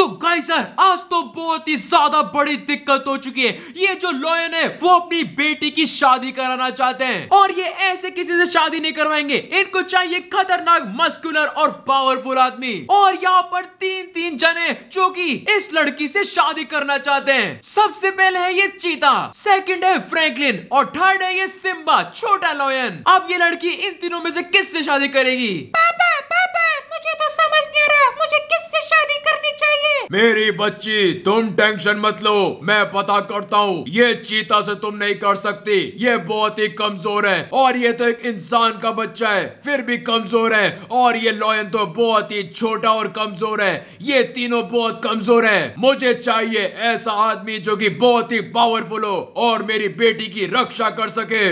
तो गाइस आज तो बहुत ही ज्यादा बड़ी दिक्कत हो चुकी है ये जो लॉयन है वो अपनी बेटी की शादी कराना चाहते हैं और ये ऐसे किसी से शादी नहीं करवाएंगे इनको चाहिए खतरनाक मस्कुलर और पावरफुल आदमी और यहाँ पर तीन तीन जने जो कि इस लड़की से शादी करना चाहते हैं सबसे पहले है ये चीता सेकंड है फ्रैंकलिन और थर्ड है ये सिम्बा छोटा लॉयन अब ये लड़की इन तीनों में से किस से शादी करेगी पापा मुझे तो समझ नहीं आ रहा मुझे किससे शादी करनी चाहिए मेरी बच्ची तुम टेंशन मत लो मैं पता करता हूँ ये चीता से तुम नहीं कर सकती ये बहुत ही कमजोर है और ये तो एक इंसान का बच्चा है फिर भी कमजोर है और ये लॉयन तो बहुत ही छोटा और कमजोर है ये तीनों बहुत कमजोर है मुझे चाहिए ऐसा आदमी जो की बहुत ही पावरफुल हो और मेरी बेटी की रक्षा कर सके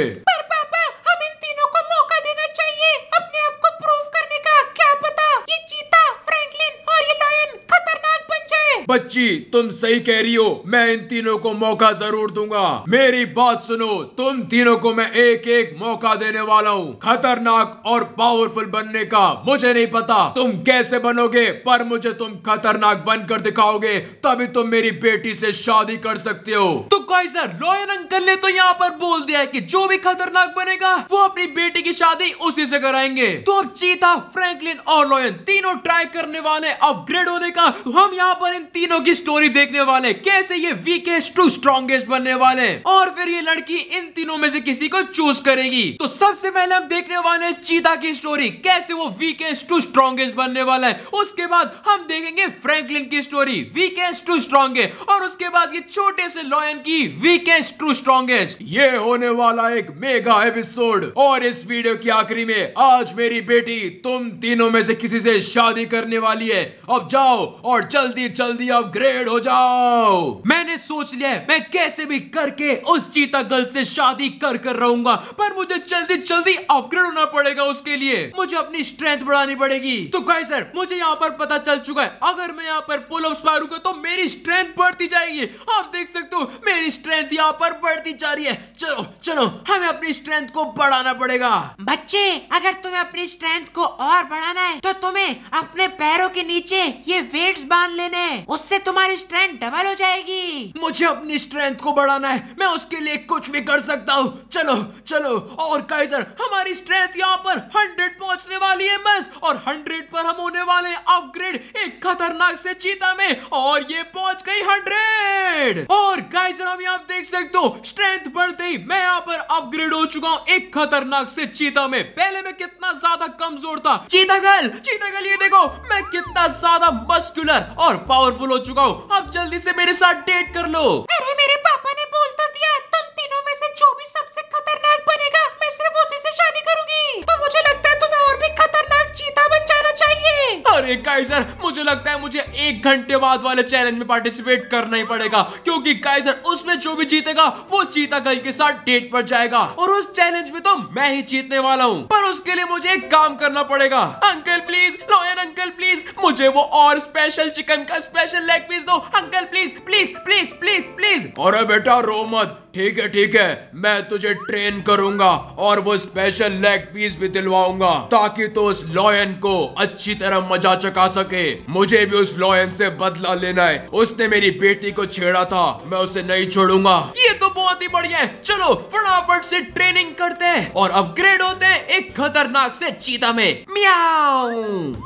बच्ची तुम सही कह रही हो मैं इन तीनों को मौका जरूर दूंगा मेरी बात सुनो तुम तीनों को मैं एक एक मौका देने वाला हूँ खतरनाक और पावरफुल बनने का मुझे नहीं पता तुम कैसे बनोगे पर मुझे तुम खतरनाक बनकर दिखाओगे तभी तुम मेरी बेटी से शादी कर सकते हो तो सर रॉयल अंकल ने तो यहाँ पर बोल दिया है कि जो भी खतरनाक बनेगा वो अपनी बेटी की शादी उसी से कराएंगे तो अब चीता फ्रैंकलिन और लॉयन तीनों ट्राई करने वाले अपग्रेड होने का तो हम यहाँ पर इन तीनों की स्टोरी देखने वाले कैसे ये वीकेस्ट टू स्ट्रॉन्गेस्ट बनने वाले और फिर ये लड़की इन तीनों में से किसी को चूज करेगी तो सबसे पहले हम देखने वाले चीता की स्टोरी कैसे वो वीकेस्ट टू स्ट्रॉन्गेस्ट बनने वाला है उसके बाद हम देखेंगे फ्रैंकलिन की स्टोरी वीकेस्ट टू स्ट्रॉन्गेस्ट और उसके बाद ये छोटे से लॉयन की वीकेस्ट टू स्ट्रॉन्गेस्ट ये होने वाला एक मेगा एपिसोड और इस वीडियो की आखिरी में आज मेरी बेटी तुम तीनों में से किसी से शादी करने वाली है अब जाओ और जल्दी जल्दी जल्दी अपग्रेड हो जाओ मैंने सोच लिया है मैं कैसे भी करके उस चीता गर्ल से शादी कर कर रहूंगा पर मुझे जल्दी जल्दी अपग्रेड होना पड़ेगा उसके लिए मुझे अपनी स्ट्रेंथ बढ़ानी पड़ेगी तो कहे सर मुझे यहाँ पर पता चल चुका है अगर मैं यहाँ पर पुल अप्स मारूंगा तो मेरी स्ट्रेंथ बढ़ती जाएगी आप देख सकते हो मेरी स्ट्रेंथ यहाँ पर बढ़ती जा रही है चलो चलो हमें अपनी स्ट्रेंथ को बढ़ाना पड़ेगा बच्चे अगर तुम्हें अपनी स्ट्रेंथ को और बढ़ाना है तो तुम्हें अपने पैरों के नीचे ये वेट्स बांध लेने उससे तुम्हारी स्ट्रेंथ डबल हो जाएगी मुझे अपनी स्ट्रेंथ को बढ़ाना है मैं उसके लिए कुछ भी कर सकता हूँ चलो चलो और काइजर हमारी स्ट्रेंथ यहाँ पर हंड्रेड पहुँचने वाली है बस और हंड्रेड पर हम होने वाले अपग्रेड एक खतरनाक से चीता में और ये पहुँच गई हंड्रेड और काइजर हम यहाँ देख सकते हो स्ट्रेंथ बढ़ते ही मैं यहाँ पर अपग्रेड हो चुका हूँ एक खतरनाक से चीता में पहले मैं कितना ज्यादा कमजोर था चीता गल चीता गल ये देखो मैं कितना ज्यादा मस्कुलर और पावरफुल पावरफुल हो चुका हूँ अब जल्दी से मेरे साथ डेट कर लो अरे मेरे पापा ने बोल तो दिया तुम तीनों में से जो भी सबसे खतरनाक बनेगा मैं सिर्फ उसी से शादी करूंगी तो मुझे लगता है तुम्हें और भी खतरनाक चीता बन जाना चाहिए अरे काइजर मुझे लगता है मुझे एक घंटे बाद वाले चैलेंज में पार्टिसिपेट करना ही पड़ेगा क्योंकि काइजर उसमें जो भी जीतेगा वो चीता गर्ल के साथ डेट पर जाएगा और उस चैलेंज में तो मैं ही जीतने वाला हूँ पर उसके लिए मुझे एक काम करना पड़ेगा uncle please lion uncle please मुझे वो और स्पेशल चिकन का स्पेशल लेग पीस दो uncle please please please please please अरे बेटा रो मत ठीक है ठीक है मैं तुझे ट्रेन करूंगा और वो स्पेशल लेग पीस भी दिलवाऊंगा ताकि तो उस लॉयन को अच्छी तरह मजा चका सके मुझे भी उस लॉयन से बदला लेना है उसने मेरी बेटी को छेड़ा था मैं उसे नहीं छोड़ूंगा ये तो बहुत ही बढ़िया है चलो फटाफट से ट्रेनिंग करते हैं और अपग्रेड होते हैं एक खतरनाक से चीता में म्याओ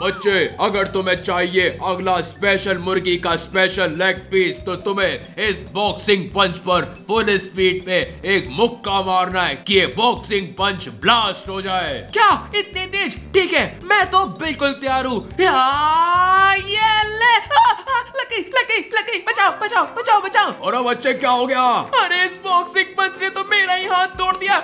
बच्चे अगर तुम्हें चाहिए अगला स्पेशल मुर्गी का स्पेशल लेग पीस तो तुम्हें इस बॉक्सिंग पंच पर पुलिस स्पीड पे एक मुक्का मारना है कि ये बॉक्सिंग पंच ब्लास्ट हो जाए क्या इतने तेज ठीक है मैं तो बिल्कुल तैयार हूँ हाँ, हाँ, हाँ, लकी लकी लकी बचाओ बचाओ बचाओ बचाओ और अब बच्चे क्या हो गया अरे इस बॉक्सिंग पंच ने तो मेरा ही हाथ तोड़ दिया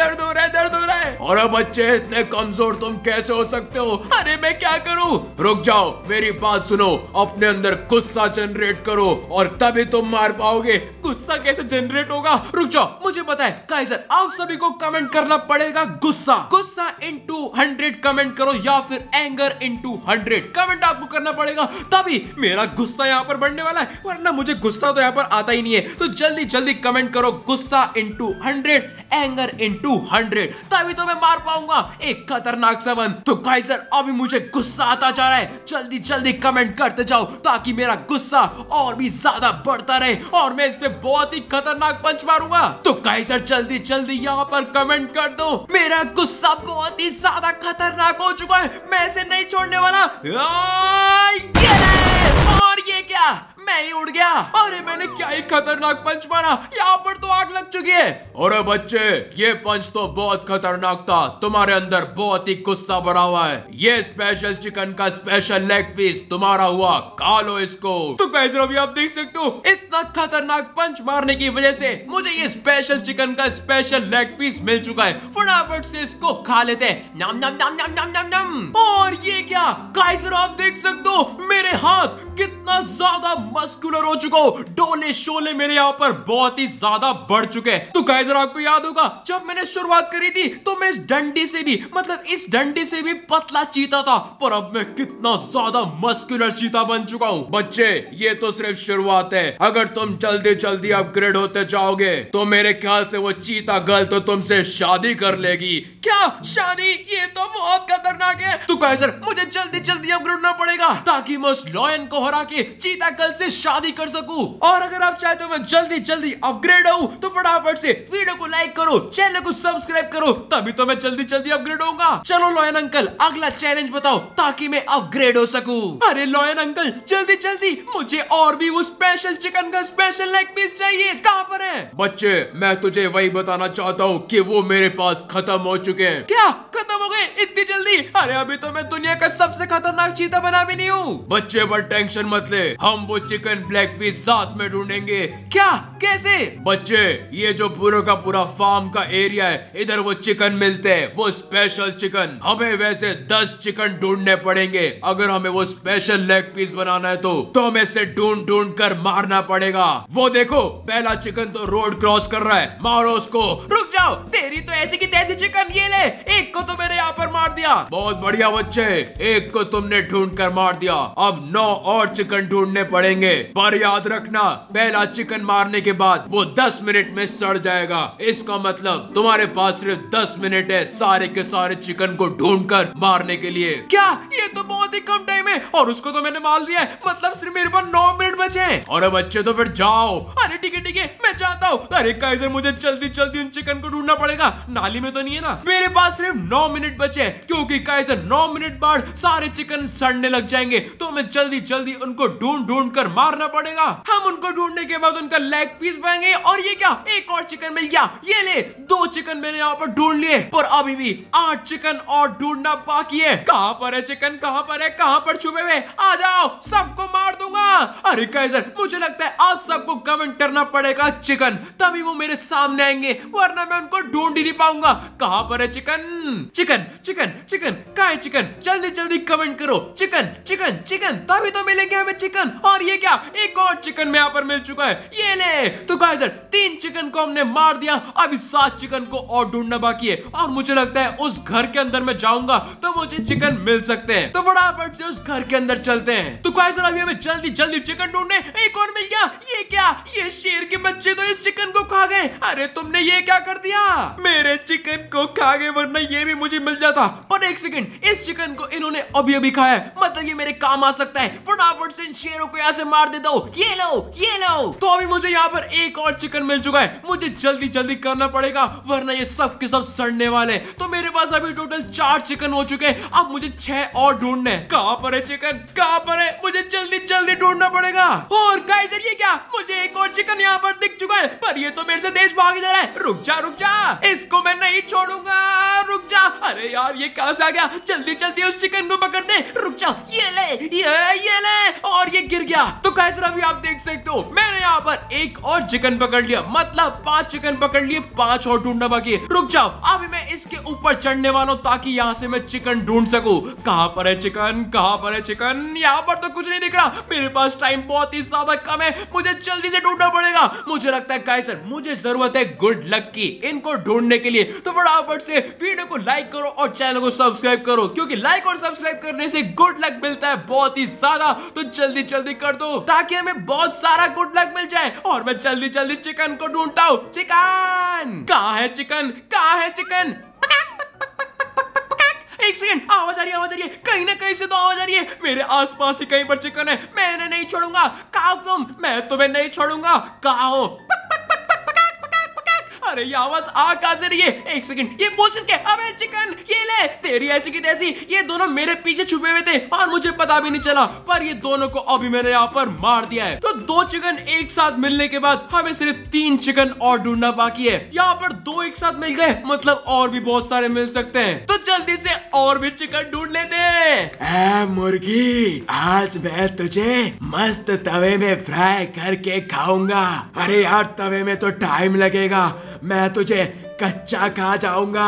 दर्द हो रहा है दर्द हो रहा है और अब बच्चे इतने कमजोर तुम कैसे हो सकते हो अरे मैं क्या करूँ रुक जाओ मेरी बात सुनो अपने अंदर गुस्सा जनरेट करो और तभी तुम मार पाओगे गुस्सा कैसे जनरेट होगा हाँ, रुक जाओ मुझे पता है काइजर आप सभी को कमेंट करना पड़ेगा गुस्सा गुस्सा इंटू हंड्रेड कमेंट करो या फिर एंगर इंटू हंड्रेड कमेंट आपको करना पड़ेगा तभी मेरा गुस्सा यहाँ पर बढ़ने वाला है वरना मुझे गुस्सा तो यहाँ पर आता ही नहीं है तो जल्दी जल्दी कमेंट करो गुस्सा into hundred anger into hundred तभी तो मैं मार पाऊंगा एक खतरनाक सबन तो काइजर अभी मुझे गुस्सा आता जा रहा है जल्दी जल्दी कमेंट करते जाओ ताकि मेरा गुस्सा और भी ज्यादा बढ़ता रहे और मैं इस पे बहुत ही खतरनाक पंच मारूंगा तो कैसे जल्दी जल्दी यहाँ पर कमेंट कर दो मेरा गुस्सा बहुत ही ज्यादा खतरनाक हो चुका है मैं इसे नहीं छोड़ने वाला और ये क्या मैं ही उड़ गया अरे मैंने क्या ही खतरनाक पंच मारा यहाँ पर तो आग लग चुकी है अरे बच्चे ये पंच तो बहुत खतरनाक था तुम्हारे अंदर बहुत ही गुस्सा भरा हुआ है ये स्पेशल चिकन का स्पेशल लेग पीस तुम्हारा हुआ खा लो इसको तो कैसे भी आप देख सकते हो इतना खतरनाक पंच मारने की वजह से मुझे ये स्पेशल चिकन का स्पेशल लेग पीस मिल चुका है फटाफट से इसको खा लेते नम नम नम नम नम नम नम और ये क्या आप देख सकते हो मेरे हाथ कितना ज्यादा मस्कुलर हो चुका हूँ डोले शोले मेरे यहाँ पर बहुत ही ज्यादा बढ़ चुके हैं तो गाइजर आपको याद होगा जब मैंने शुरुआत करी थी तो मैं इस डंडी से भी मतलब इस डंडी से भी पतला चीता था पर अब मैं कितना ज्यादा मस्कुलर चीता बन चुका हूँ बच्चे ये तो सिर्फ शुरुआत है अगर तुम जल्दी जल्दी अपग्रेड होते जाओगे तो मेरे ख्याल से वो चीता गर्ल तो तुमसे शादी कर लेगी क्या शादी ये तो बहुत खतरनाक है तो गाइजर मुझे जल्दी जल्दी अपग्रेड होना पड़ेगा ताकि मैं उस लॉयन को हरा के चीता गर्ल से से शादी कर सकूं और अगर आप चाहते हो मैं जल्दी जल्दी अपग्रेड हूँ तो फटाफट से वीडियो को लाइक करो चैनल को सब्सक्राइब करो तभी तो मैं जल्दी जल्दी अपग्रेड होगा चलो लॉयन अंकल अगला चैलेंज बताओ ताकि मैं अपग्रेड हो सकूं अरे लॉयन अंकल जल्दी जल्दी मुझे और भी वो स्पेशल चिकन का स्पेशल लेग पीस चाहिए कहाँ पर है बच्चे मैं तुझे वही बताना चाहता हूँ की वो मेरे पास खत्म हो चुके हैं क्या खत्म हो गए इतनी जल्दी अरे अभी तो मैं दुनिया का सबसे खतरनाक चीता बना भी नहीं हूँ बच्चे पर टेंशन मत ले हम वो चिकन ब्लैक भी साथ में ढूंढेंगे क्या कैसे बच्चे ये जो पूरा का पूरा फार्म का एरिया है इधर वो चिकन मिलते हैं वो स्पेशल चिकन हमें वैसे दस चिकन ढूंढने पड़ेंगे अगर हमें वो स्पेशल लेग पीस बनाना है तो तो हमें इसे ढूंढ ढूंढ कर मारना पड़ेगा वो देखो पहला चिकन तो रोड क्रॉस कर रहा है मारो उसको रुक जाओ तेरी तो ऐसी की तैसी चिकन ये ले एक को तो मेरे यहाँ पर मार दिया बहुत बढ़िया बच्चे एक को तुमने ढूंढ कर मार दिया अब नौ और चिकन ढूंढने पड़ेंगे करेंगे पर याद रखना पहला चिकन मारने के बाद वो दस मिनट में सड़ जाएगा इसका मतलब तुम्हारे पास सिर्फ दस मिनट है सारे के सारे चिकन को ढूंढ कर मारने के लिए क्या ये तो बहुत ही कम टाइम है और उसको तो मैंने मार दिया है मतलब सिर्फ मेरे पास नौ मिनट बचे और अब अच्छे तो फिर जाओ अरे ठीक है ठीक है मैं जाता हूँ अरे कैसे मुझे जल्दी जल्दी उन चिकन को ढूंढना पड़ेगा नाली में तो नहीं है ना मेरे पास सिर्फ नौ मिनट बचे क्योंकि कैसे नौ मिनट बाद सारे चिकन सड़ने लग जाएंगे तो मैं जल्दी जल्दी उनको ढूंढ ढूंढ कर मारना पड़ेगा हम उनको ढूंढने के बाद उनका लेग पीस पाएंगे और ये क्या एक और चिकन मिल गया ये ले दो चिकन मैंने यहाँ पर ढूंढ लिए पर अभी भी आठ चिकन और ढूंढना बाकी है कहाँ पर है चिकन कहाँ पर है कहाँ पर छुपे हुए आ जाओ सबको मार दूंगा अरे कैसर मुझे लगता है आप सबको कमेंट करना पड़ेगा चिकन तभी वो मेरे सामने आएंगे वरना मैं उनको ढूंढ ही नहीं पाऊंगा कहाँ पर है चिकन चिकन चिकन चिकन कहा चिकन जल्दी जल्दी कमेंट करो चिकन चिकन चिकन तभी तो मिलेंगे हमें चिकन और ये क्या एक और चिकन में यहाँ पर मिल चुका है ये ले तो कहा सर तीन चिकन को हमने मार दिया अभी सात चिकन को और ढूंढना बाकी है और मुझे लगता है उस घर के अंदर मैं जाऊंगा तो मुझे चिकन मिल सकते हैं तो फटाफट से उस घर के अंदर चलते हैं तो कहा सर अभी हमें जल्दी जल्दी चिकन ढूंढने एक और मिल गया ये क्या ये शेर के बच्चे तो इस चिकन को खा गए अरे तुमने ये क्या कर दिया मेरे चिकन को खा गए वरना ये भी मुझे मिल जाता पर एक सेकंड इस चिकन को इन्होंने अभी अभी खाया मतलब ये मेरे काम आ सकता है फटाफट से इन शेरों को यहाँ से मार देता हूँ ये लो ये लो तो अभी मुझे यहाँ पर एक और चिकन मिल चुका है मुझे जल्दी जल्दी करना पड़ेगा वरना ये सब के सब सड़ने वाले तो मेरे पास अभी टोटल चार चिकन हो चुके हैं अब मुझे छह और ढूंढने कहाँ पर है चिकन कहाँ पर है मुझे जल्दी जल्दी ढूंढना पड़ेगा और कैसे ये क्या मुझे एक और चिकन यहाँ पर दिख चुका है पर ये तो मेरे से देश भाग जा रहा है रुक जा रुक जा इसको मैं नहीं छोड़ूंगा रुक जा अरे यार ये कहा से आ गया जल्दी जल्दी उस चिकन को पकड़ दे रुक जा ये ले ये ये ले और ये गिर गया तो कैसे अभी आप देख सकते हो मैंने यहाँ पर एक और चिकन पकड़ लिया मतलब पांच चिकन पकड़ लिए पांच और ढूंढना बाकी रुक जाओ अभी मैं इसके ऊपर चढ़ने वाला हूँ ताकि यहाँ से मैं चिकन ढूंढ सकू कहा पर है चिकन कहा पर है चिकन यहाँ पर तो कुछ नहीं दिख रहा मेरे पास टाइम बहुत ही ज्यादा कम है मुझे जल्दी से ढूंढना पड़ेगा मुझे लगता है कायसर मुझे जरूरत है गुड लक की इनको ढूंढने के लिए तो फटाफट से वीडियो को लाइक करो और चैनल को सब्सक्राइब करो क्योंकि लाइक और सब्सक्राइब करने से गुड लक मिलता है बहुत ही ज्यादा तो जल्दी जल्दी कर दो दो ताकि हमें बहुत सारा गुड लक मिल जाए और मैं जल्दी जल्दी चिकन को ढूंढता हूँ चिकन कहा है चिकन कहा है चिकन एक सेकंड आवाज आ रही है आवाज आ रही है कहीं ना कहीं से तो आवाज आ रही है मेरे आसपास ही कहीं पर चिकन है मैं इन्हें नहीं छोड़ूंगा कहा तुम मैं तुम्हें नहीं छोड़ूंगा कहा हो पक, अरे ये आवाज आ कहा से रही है एक सेकंड ये बोल किसके अबे चिकन ये ले तेरी ऐसी की तैसी ये दोनों मेरे पीछे छुपे हुए थे और मुझे पता भी नहीं चला पर ये दोनों को अभी मैंने यहाँ पर मार दिया है तो दो चिकन एक साथ मिलने के बाद हमें सिर्फ तीन चिकन और ढूंढना बाकी है यहाँ पर दो एक साथ मिल गए मतलब और भी बहुत सारे मिल सकते हैं तो जल्दी से और भी चिकन ढूंढ लेते हैं मुर्गी आज मैं तुझे मस्त तवे में फ्राई करके खाऊंगा अरे यार तवे में तो टाइम लगेगा मैं तुझे कच्चा खा जाऊंगा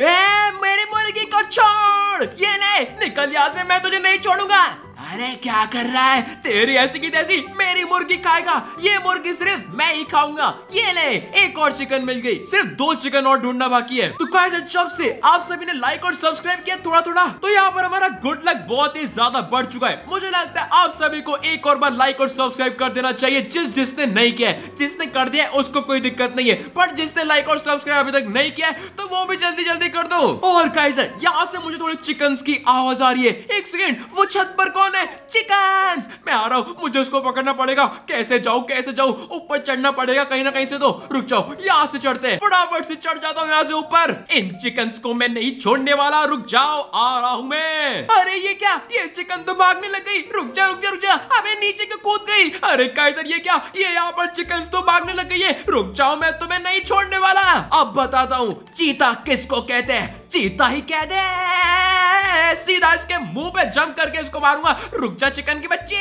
ए मेरे मुर्गी को छोड़ ये ले निकल यहाँ से मैं तुझे नहीं छोड़ूंगा अरे क्या कर रहा है तेरी ऐसी की तैसी मेरी मुर्गी खाएगा ये मुर्गी सिर्फ मैं ही खाऊंगा ये ले एक और चिकन मिल गई सिर्फ दो चिकन और ढूंढना बाकी है तो शॉप से आप सभी ने लाइक और सब्सक्राइब किया थोड़ा थोड़ा तो यहाँ पर हमारा गुड लक बहुत ही ज्यादा बढ़ चुका है मुझे लगता है आप सभी को एक और बार लाइक और सब्सक्राइब कर देना चाहिए जिस जिसने नहीं किया है जिसने कर दिया है उसको कोई दिक्कत नहीं है पर जिसने लाइक और सब्सक्राइब अभी तक नहीं किया है तो वो भी जल्दी जल्दी कर दो और काइजर यहाँ से मुझे थोड़ी चिकन की आवाज आ रही है एक सेकेंड वो छत पर कौन कौन है चिकन मैं आ रहा हूँ मुझे उसको पकड़ना पड़ेगा कैसे जाऊँ कैसे जाऊँ ऊपर चढ़ना पड़ेगा कहीं ना कहीं से तो रुक जाओ यहाँ से चढ़ते हैं फटाफट से चढ़ जाता हूँ यहाँ से ऊपर इन चिकन को मैं नहीं छोड़ने वाला रुक जाओ आ रहा हूँ मैं अरे ये क्या ये चिकन तो भागने लग गई रुक जा रुक जा रुक जा अबे नीचे के कूद गई अरे काइजर ये क्या ये यहाँ पर चिकन तो भागने लग गई है रुक जाओ मैं तुम्हें नहीं छोड़ने वाला अब बताता हूँ चीता किसको कहते हैं चीता ही कहते हैं सीधा इसके मुंह पे जंप करके इसको मारूंगा रुक जा चिकन की बच्ची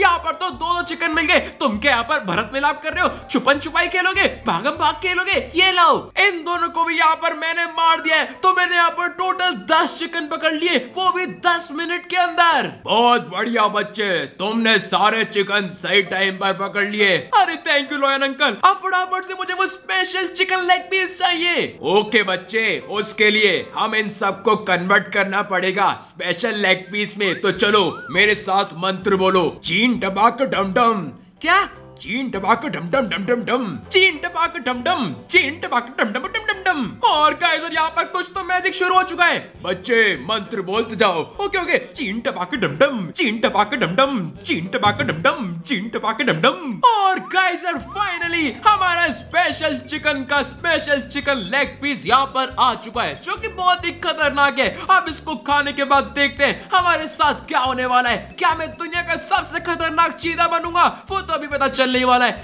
यहाँ पर तो दो दो चिकन मिल गए तुम क्या यहाँ पर भरत मिलाप कर रहे हो छुपन छुपाई खेलोगे भागम भाग खेलोगे ये लाओ इन दोनों को भी यहाँ पर मैंने मार दिया है तो मैंने यहाँ पर टोटल दस चिकन पकड़ लिए वो भी दस मिनट के अंदर बहुत बढ़िया बच्चे तुमने सारे चिकन सही टाइम पर पकड़ लिए अरे थैंक यू लोयन अंकल अब फटाफट से मुझे वो स्पेशल चिकन लेग पीस चाहिए ओके बच्चे उसके लिए हम इन सबको कन्वर्ट करना पड़ेगा पड़ेगा स्पेशल लेग पीस में तो चलो मेरे साथ मंत्र बोलो चीन डबाक डम डम क्या चीन टबाक डम डम डम डम डम चीन टबाक डम डम चीन टबाक डम डम डम डम डम और गाइस और यहाँ पर कुछ तो मैजिक शुरू हो चुका है बच्चे मंत्र बोलते जाओ ओके ओके चीन टबाक डम डम चीन टबाक डम डम चीन टबाक डम डम चीन टबाक डम डम और गाइस और फाइनली हमारा स्पेशल चिकन का स्पेशल चिकन लेग पीस यहाँ पर आ चुका है जो कि बहुत ही खतरनाक है अब इसको खाने के बाद देखते हैं हमारे साथ क्या होने वाला है क्या मैं दुनिया का सबसे खतरनाक चीजा बनूंगा वो तो अभी पता चल चलने वाला है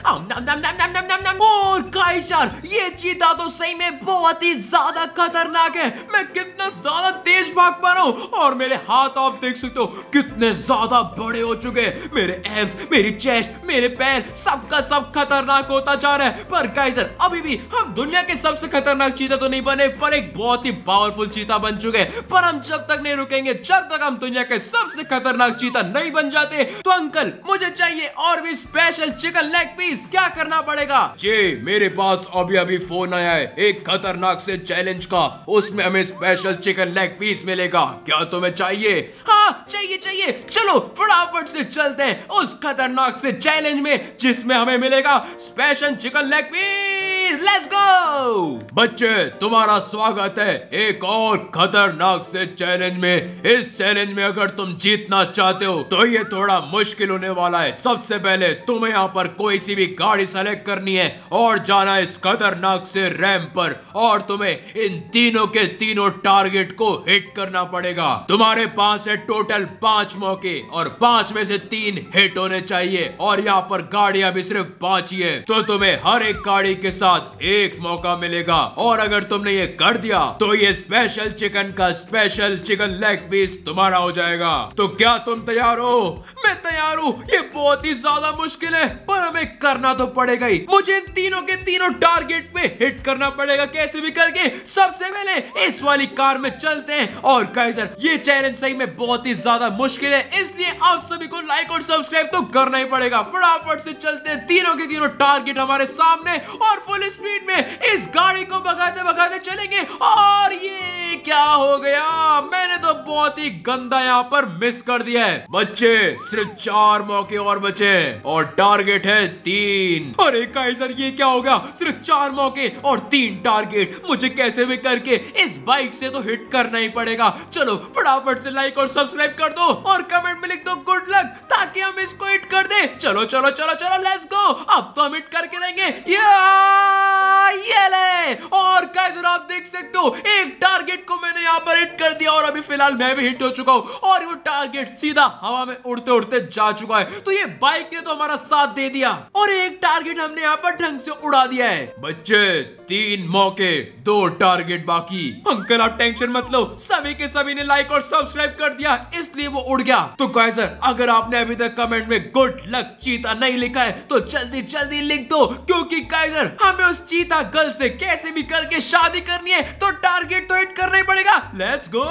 और गाइस ये चीता तो सही में बहुत ही ज्यादा खतरनाक है मैं कितना ज्यादा तेज भाग पा रहा हूँ और मेरे हाथ आप देख सकते हो कितने ज्यादा बड़े हो चुके मेरे एम्स मेरी चेस्ट मेरे पैर सबका सब खतरनाक होता जा रहा है पर गाइस अभी भी हम दुनिया के सबसे खतरनाक चीता तो नहीं बने पर एक बहुत ही पावरफुल चीता बन चुके हैं पर हम जब तक नहीं रुकेंगे जब तक हम दुनिया के सबसे खतरनाक चीता नहीं बन जाते तो अंकल मुझे चाहिए और भी स्पेशल चिकन का लेग पीस क्या करना पड़ेगा जी मेरे पास अभी अभी फोन आया है एक खतरनाक से चैलेंज का उसमें हमें स्पेशल चिकन लेग पीस मिलेगा क्या तुम्हें चाहिए हाँ चाहिए चाहिए चलो फटाफट से चलते हैं उस खतरनाक से चैलेंज में जिसमें हमें मिलेगा special chicken leg piece let's go बच्चे तुम्हारा स्वागत है एक और खतरनाक से चैलेंज में इस चैलेंज में अगर तुम जीतना चाहते हो तो ये थोड़ा मुश्किल होने वाला है सबसे पहले तुम्हें यहाँ पर पर कोई सी भी गाड़ी सेलेक्ट करनी है और जाना इस खतरनाक से रैम पर और तुम्हें इन तीनों के तीनों टारगेट को हिट करना पड़ेगा तुम्हारे पास है टोटल पांच मौके और पांच में से तीन हिट होने चाहिए और यहाँ पर गाड़िया भी सिर्फ पांच ही है तो तुम्हें हर एक गाड़ी के साथ एक मौका मिलेगा और अगर तुमने ये कर दिया तो ये स्पेशल चिकन का स्पेशल चिकन लेग पीस तुम्हारा हो जाएगा तो क्या तुम तैयार हो मैं तैयार हूँ ये बहुत ही ज्यादा मुश्किल है पर हमें करना तो पड़ेगा ही मुझे इन तीनों के तीनों टारगेट पे हिट करना पड़ेगा कैसे भी करके सबसे पहले इस वाली कार में चलते हैं और कैसर ये चैलेंज सही में बहुत ही ज्यादा मुश्किल है इसलिए आप सभी को लाइक और सब्सक्राइब तो करना ही पड़ेगा फटाफट से चलते हैं तीनों के तीनों टारगेट हमारे सामने और फुल स्पीड में इस गाड़ी को भगाते भगाते चलेंगे और ये क्या हो गया मैंने तो बहुत ही गंदा यहाँ पर मिस कर दिया है बच्चे सिर्फ चार मौके और बचे हैं और टारगेट है तीन अरे काइजर ये क्या हो गया सिर्फ चार मौके और तीन टारगेट मुझे कैसे भी करके इस बाइक से तो हिट करना ही पड़ेगा चलो फटाफट से लाइक और सब्सक्राइब कर दो और कमेंट में लिख दो गुड लक ताकि हम इसको हिट कर दे चलो चलो चलो चलो लेट्स गो अब तो हम हिट करके देंगे ये ले और काइजर आप देख सकते हो एक टारगेट को मैंने यहाँ पर हिट कर दिया और अभी फिलहाल मैं भी हिट हो चुका हूँ और वो टारगेट सीधा हवा में उड़ते उड़ते उड़ते जा चुका है तो ये बाइक ने तो हमारा साथ दे दिया और एक टारगेट हमने यहाँ पर ढंग से उड़ा दिया है बच्चे तीन मौके दो टारगेट बाकी अंकल आप टेंशन मत लो सभी के सभी ने लाइक और सब्सक्राइब कर दिया इसलिए वो उड़ गया तो सर अगर आपने अभी तक कमेंट में गुड लक चीता नहीं लिखा है तो जल्दी जल्दी लिख दो क्योंकि काइजर हमें उस चीता गर्ल से कैसे भी करके शादी करनी है तो टारगेट तो हिट करना ही पड़ेगा लेट्स गो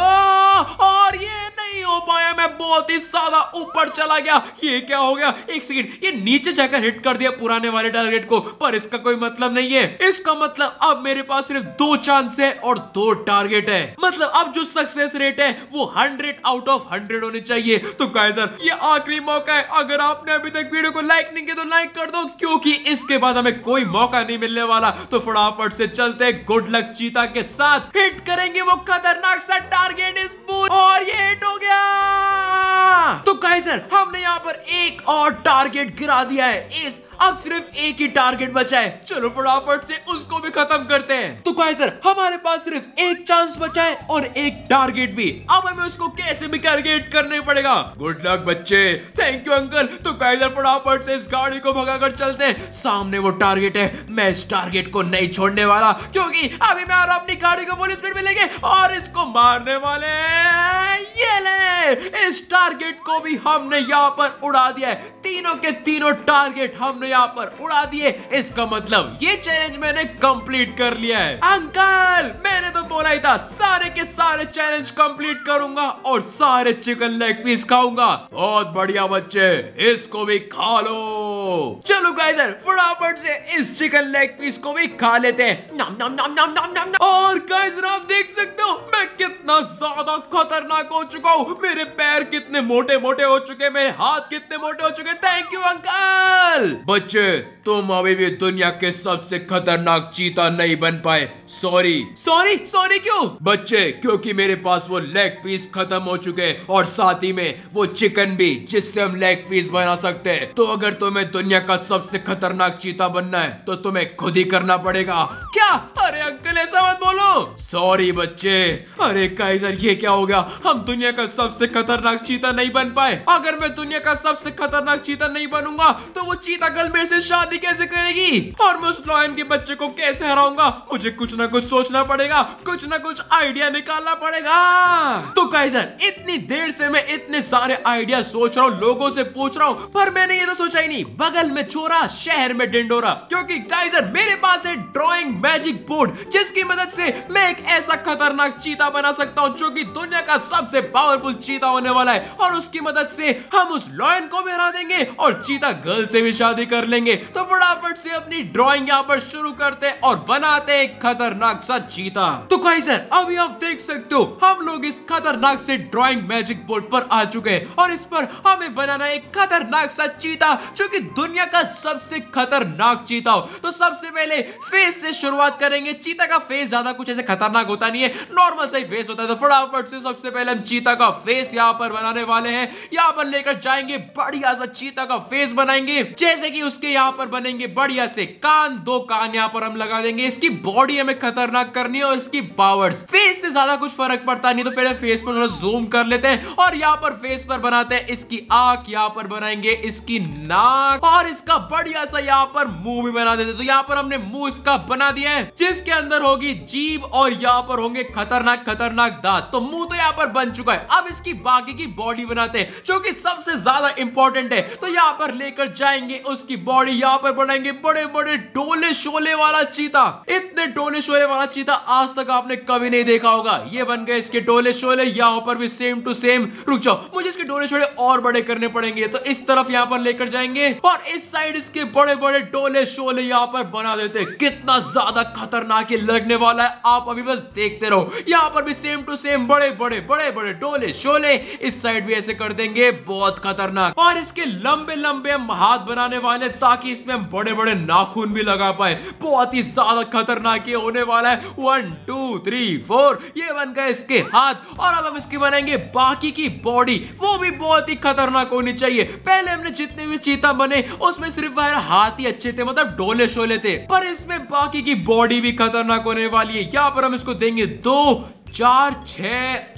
और ये नहीं हो पाया मैं बहुत ही ज्यादा ऊपर चल चला गया ये क्या हो गया एक सेकेंड ये नीचे जाकर हिट कर दिया पुराने वाले टारगेट को पर इसका कोई मतलब नहीं है इसका मतलब अब मेरे पास सिर्फ दो चांस है और दो टारगेट है मतलब अब जो सक्सेस रेट है वो हंड्रेड आउट ऑफ हंड्रेड होने चाहिए तो गाइजर ये आखिरी मौका है अगर आपने अभी तक वीडियो को लाइक नहीं किया तो लाइक कर दो क्योंकि इसके बाद हमें कोई मौका नहीं मिलने वाला तो फटाफट से चलते गुड लक चीता के साथ हिट करेंगे वो खतरनाक सा टारगेट इस और ये हिट हो गया तो गाइजर हमने यहाँ पर एक और टारगेट गिरा दिया है इस अब सिर्फ एक ही टारगेट बचा है चलो फटाफट से उसको भी खत्म करते हैं तो कहे सर हमारे पास सिर्फ एक चांस बचा है और एक टारगेट भी अब हमें उसको कैसे भी टारगेट करने पड़ेगा गुड लक बच्चे थैंक यू अंकल तो कहे सर फटाफट से इस गाड़ी को भगा कर चलते हैं सामने वो टारगेट है मैं इस टारगेट को नहीं छोड़ने वाला क्योंकि अभी मैं और अपनी गाड़ी को पुलिस में मिलेंगे और इसको मारने वाले ये ले इस टारगेट को भी हमने यहाँ पर उड़ा दिया है तीनों के तीनों टारगेट हमने यहाँ पर उड़ा दिए इसका मतलब ये चैलेंज मैंने कंप्लीट कर लिया है अंकल मैंने तो बोला ही था सारे के सारे चैलेंज कंप्लीट करूंगा और सारे चिकन लेग पीस खाऊंगा बहुत बढ़िया बच्चे इसको भी खा लो चलो गाइजर फटाफट से इस चिकन लेग पीस को भी खा लेते हैं नाम नाम नाम नाम नाम नाम। और गाइजर आप देख सकते हो मैं कितना ज्यादा खतरनाक हो चुका हूँ मेरे पैर कितने मोटे मोटे हो चुके मेरे हाथ कितने मोटे हो चुके थैंक यू अंकल बच्चे तुम अभी भी दुनिया के सबसे खतरनाक चीता नहीं बन पाए सॉरी सॉरी सॉरी क्यों बच्चे क्योंकि मेरे पास वो लेग पीस खत्म हो चुके और साथ ही में वो चिकन भी जिससे हम लेग पीस बना सकते हैं तो अगर तुम्हें दुनिया का सबसे खतरनाक चीता बनना है तो तुम्हें खुद ही करना पड़ेगा क्या अरे अंकल ऐसा मत बोलो सॉरी बच्चे अरे काइजर ये क्या हो गया हम दुनिया का सबसे खतरनाक चीता नहीं बन पाए अगर मैं दुनिया का सबसे खतरनाक चीता नहीं बनूंगा तो वो चीता चैनल मेरे से शादी कैसे करेगी और मैं उस लॉयन के बच्चे को कैसे हराऊंगा मुझे कुछ ना कुछ सोचना पड़ेगा कुछ ना कुछ आइडिया निकालना पड़ेगा तो काइजर इतनी देर से मैं इतने सारे आइडिया सोच रहा हूँ लोगो ऐसी पूछ रहा हूँ पर मैंने ये तो सोचा ही नहीं बगल में छोरा शहर में डिंडोरा क्यूँकी काइजर मेरे पास है ड्रॉइंग मैजिक बोर्ड जिसकी मदद ऐसी मैं एक ऐसा खतरनाक चीता बना सकता हूँ जो की दुनिया का सबसे पावरफुल चीता होने वाला है और उसकी मदद से हम उस लॉयन को भी हरा देंगे और चीता गर्ल से भी शादी कर लेंगे तो फटाफट से अपनी ड्रॉइंग यहाँ पर शुरू करते हैं और बनाते हैं खतरनाक सा चीता तो कहीं सर अभी आप देख सकते हो हम लोग इस खतरनाक से ड्रॉइंग मैजिक बोर्ड पर आ चुके हैं और इस पर हमें बनाना एक खतरनाक सा चीता जो की दुनिया का सबसे खतरनाक चीता हो तो सबसे पहले फेस से शुरुआत करेंगे चीता का फेस ज्यादा कुछ ऐसे खतरनाक होता नहीं है नॉर्मल सा ही फेस होता है तो फटाफट से सबसे पहले हम चीता का फेस यहाँ पर बनाने वाले हैं यहाँ पर लेकर जाएंगे बढ़िया सा चीता का फेस बनाएंगे जैसे कि उसके यहां पर बनेंगे बढ़िया से कान दो कान यहां पर हम लगा देंगे इसकी बॉडी हमें खतरनाक करनी है और इसकी पावर्स फेस से ज्यादा कुछ फर्क पड़ता नहीं तो फिर फेस पर थोड़ा जूम कर लेते हैं और यहाँ पर फेस पर बनाते हैं इसकी आंख यहाँ पर बनाएंगे इसकी नाक और इसका बढ़िया सा यहाँ पर मुंह भी बना देते तो यहाँ पर हमने मुंह इसका बना दिया है जिसके अंदर होगी जीव और यहाँ पर होंगे खतरनाक खतरनाक दांत तो मुंह तो यहाँ पर बन चुका है अब इसकी बाकी की बॉडी बनाते हैं जो कि सबसे ज्यादा इंपॉर्टेंट है तो यहाँ पर लेकर जाएंगे उसकी उसकी बॉडी यहाँ पर बनाएंगे बड़े बड़े डोले शोले वाला चीता इतने डोले शोले वाला चीता आज तक आपने कभी नहीं देखा होगा ये बन गए इसके डोले शोले यहाँ पर भी सेम टू सेम रुक जाओ मुझे इसके डोले शोले और बड़े करने पड़ेंगे तो इस तरफ यहाँ पर लेकर जाएंगे और इस साइड इसके बड़े बड़े डोले शोले यहाँ पर बना देते कितना ज्यादा खतरनाक ये लगने वाला है आप अभी बस देखते रहो यहाँ पर भी सेम टू सेम बड़े बड़े बड़े बड़े डोले शोले इस साइड भी ऐसे कर देंगे बहुत खतरनाक और इसके लंबे लंबे हाथ बनाने वाले है ताकि इसमें बड़े बड़े नाखून भी लगा पाए बहुत ही ज्यादा खतरनाक ये होने वाला है वन टू थ्री फोर ये बन गए इसके हाथ और अब हम इसकी बनाएंगे बाकी की बॉडी वो भी बहुत ही खतरनाक होनी चाहिए पहले हमने जितने भी चीता बने उसमें सिर्फ वह हाथ ही अच्छे थे मतलब डोले शोले थे पर इसमें बाकी की बॉडी भी खतरनाक होने वाली है यहाँ पर हम इसको देंगे दो चार छ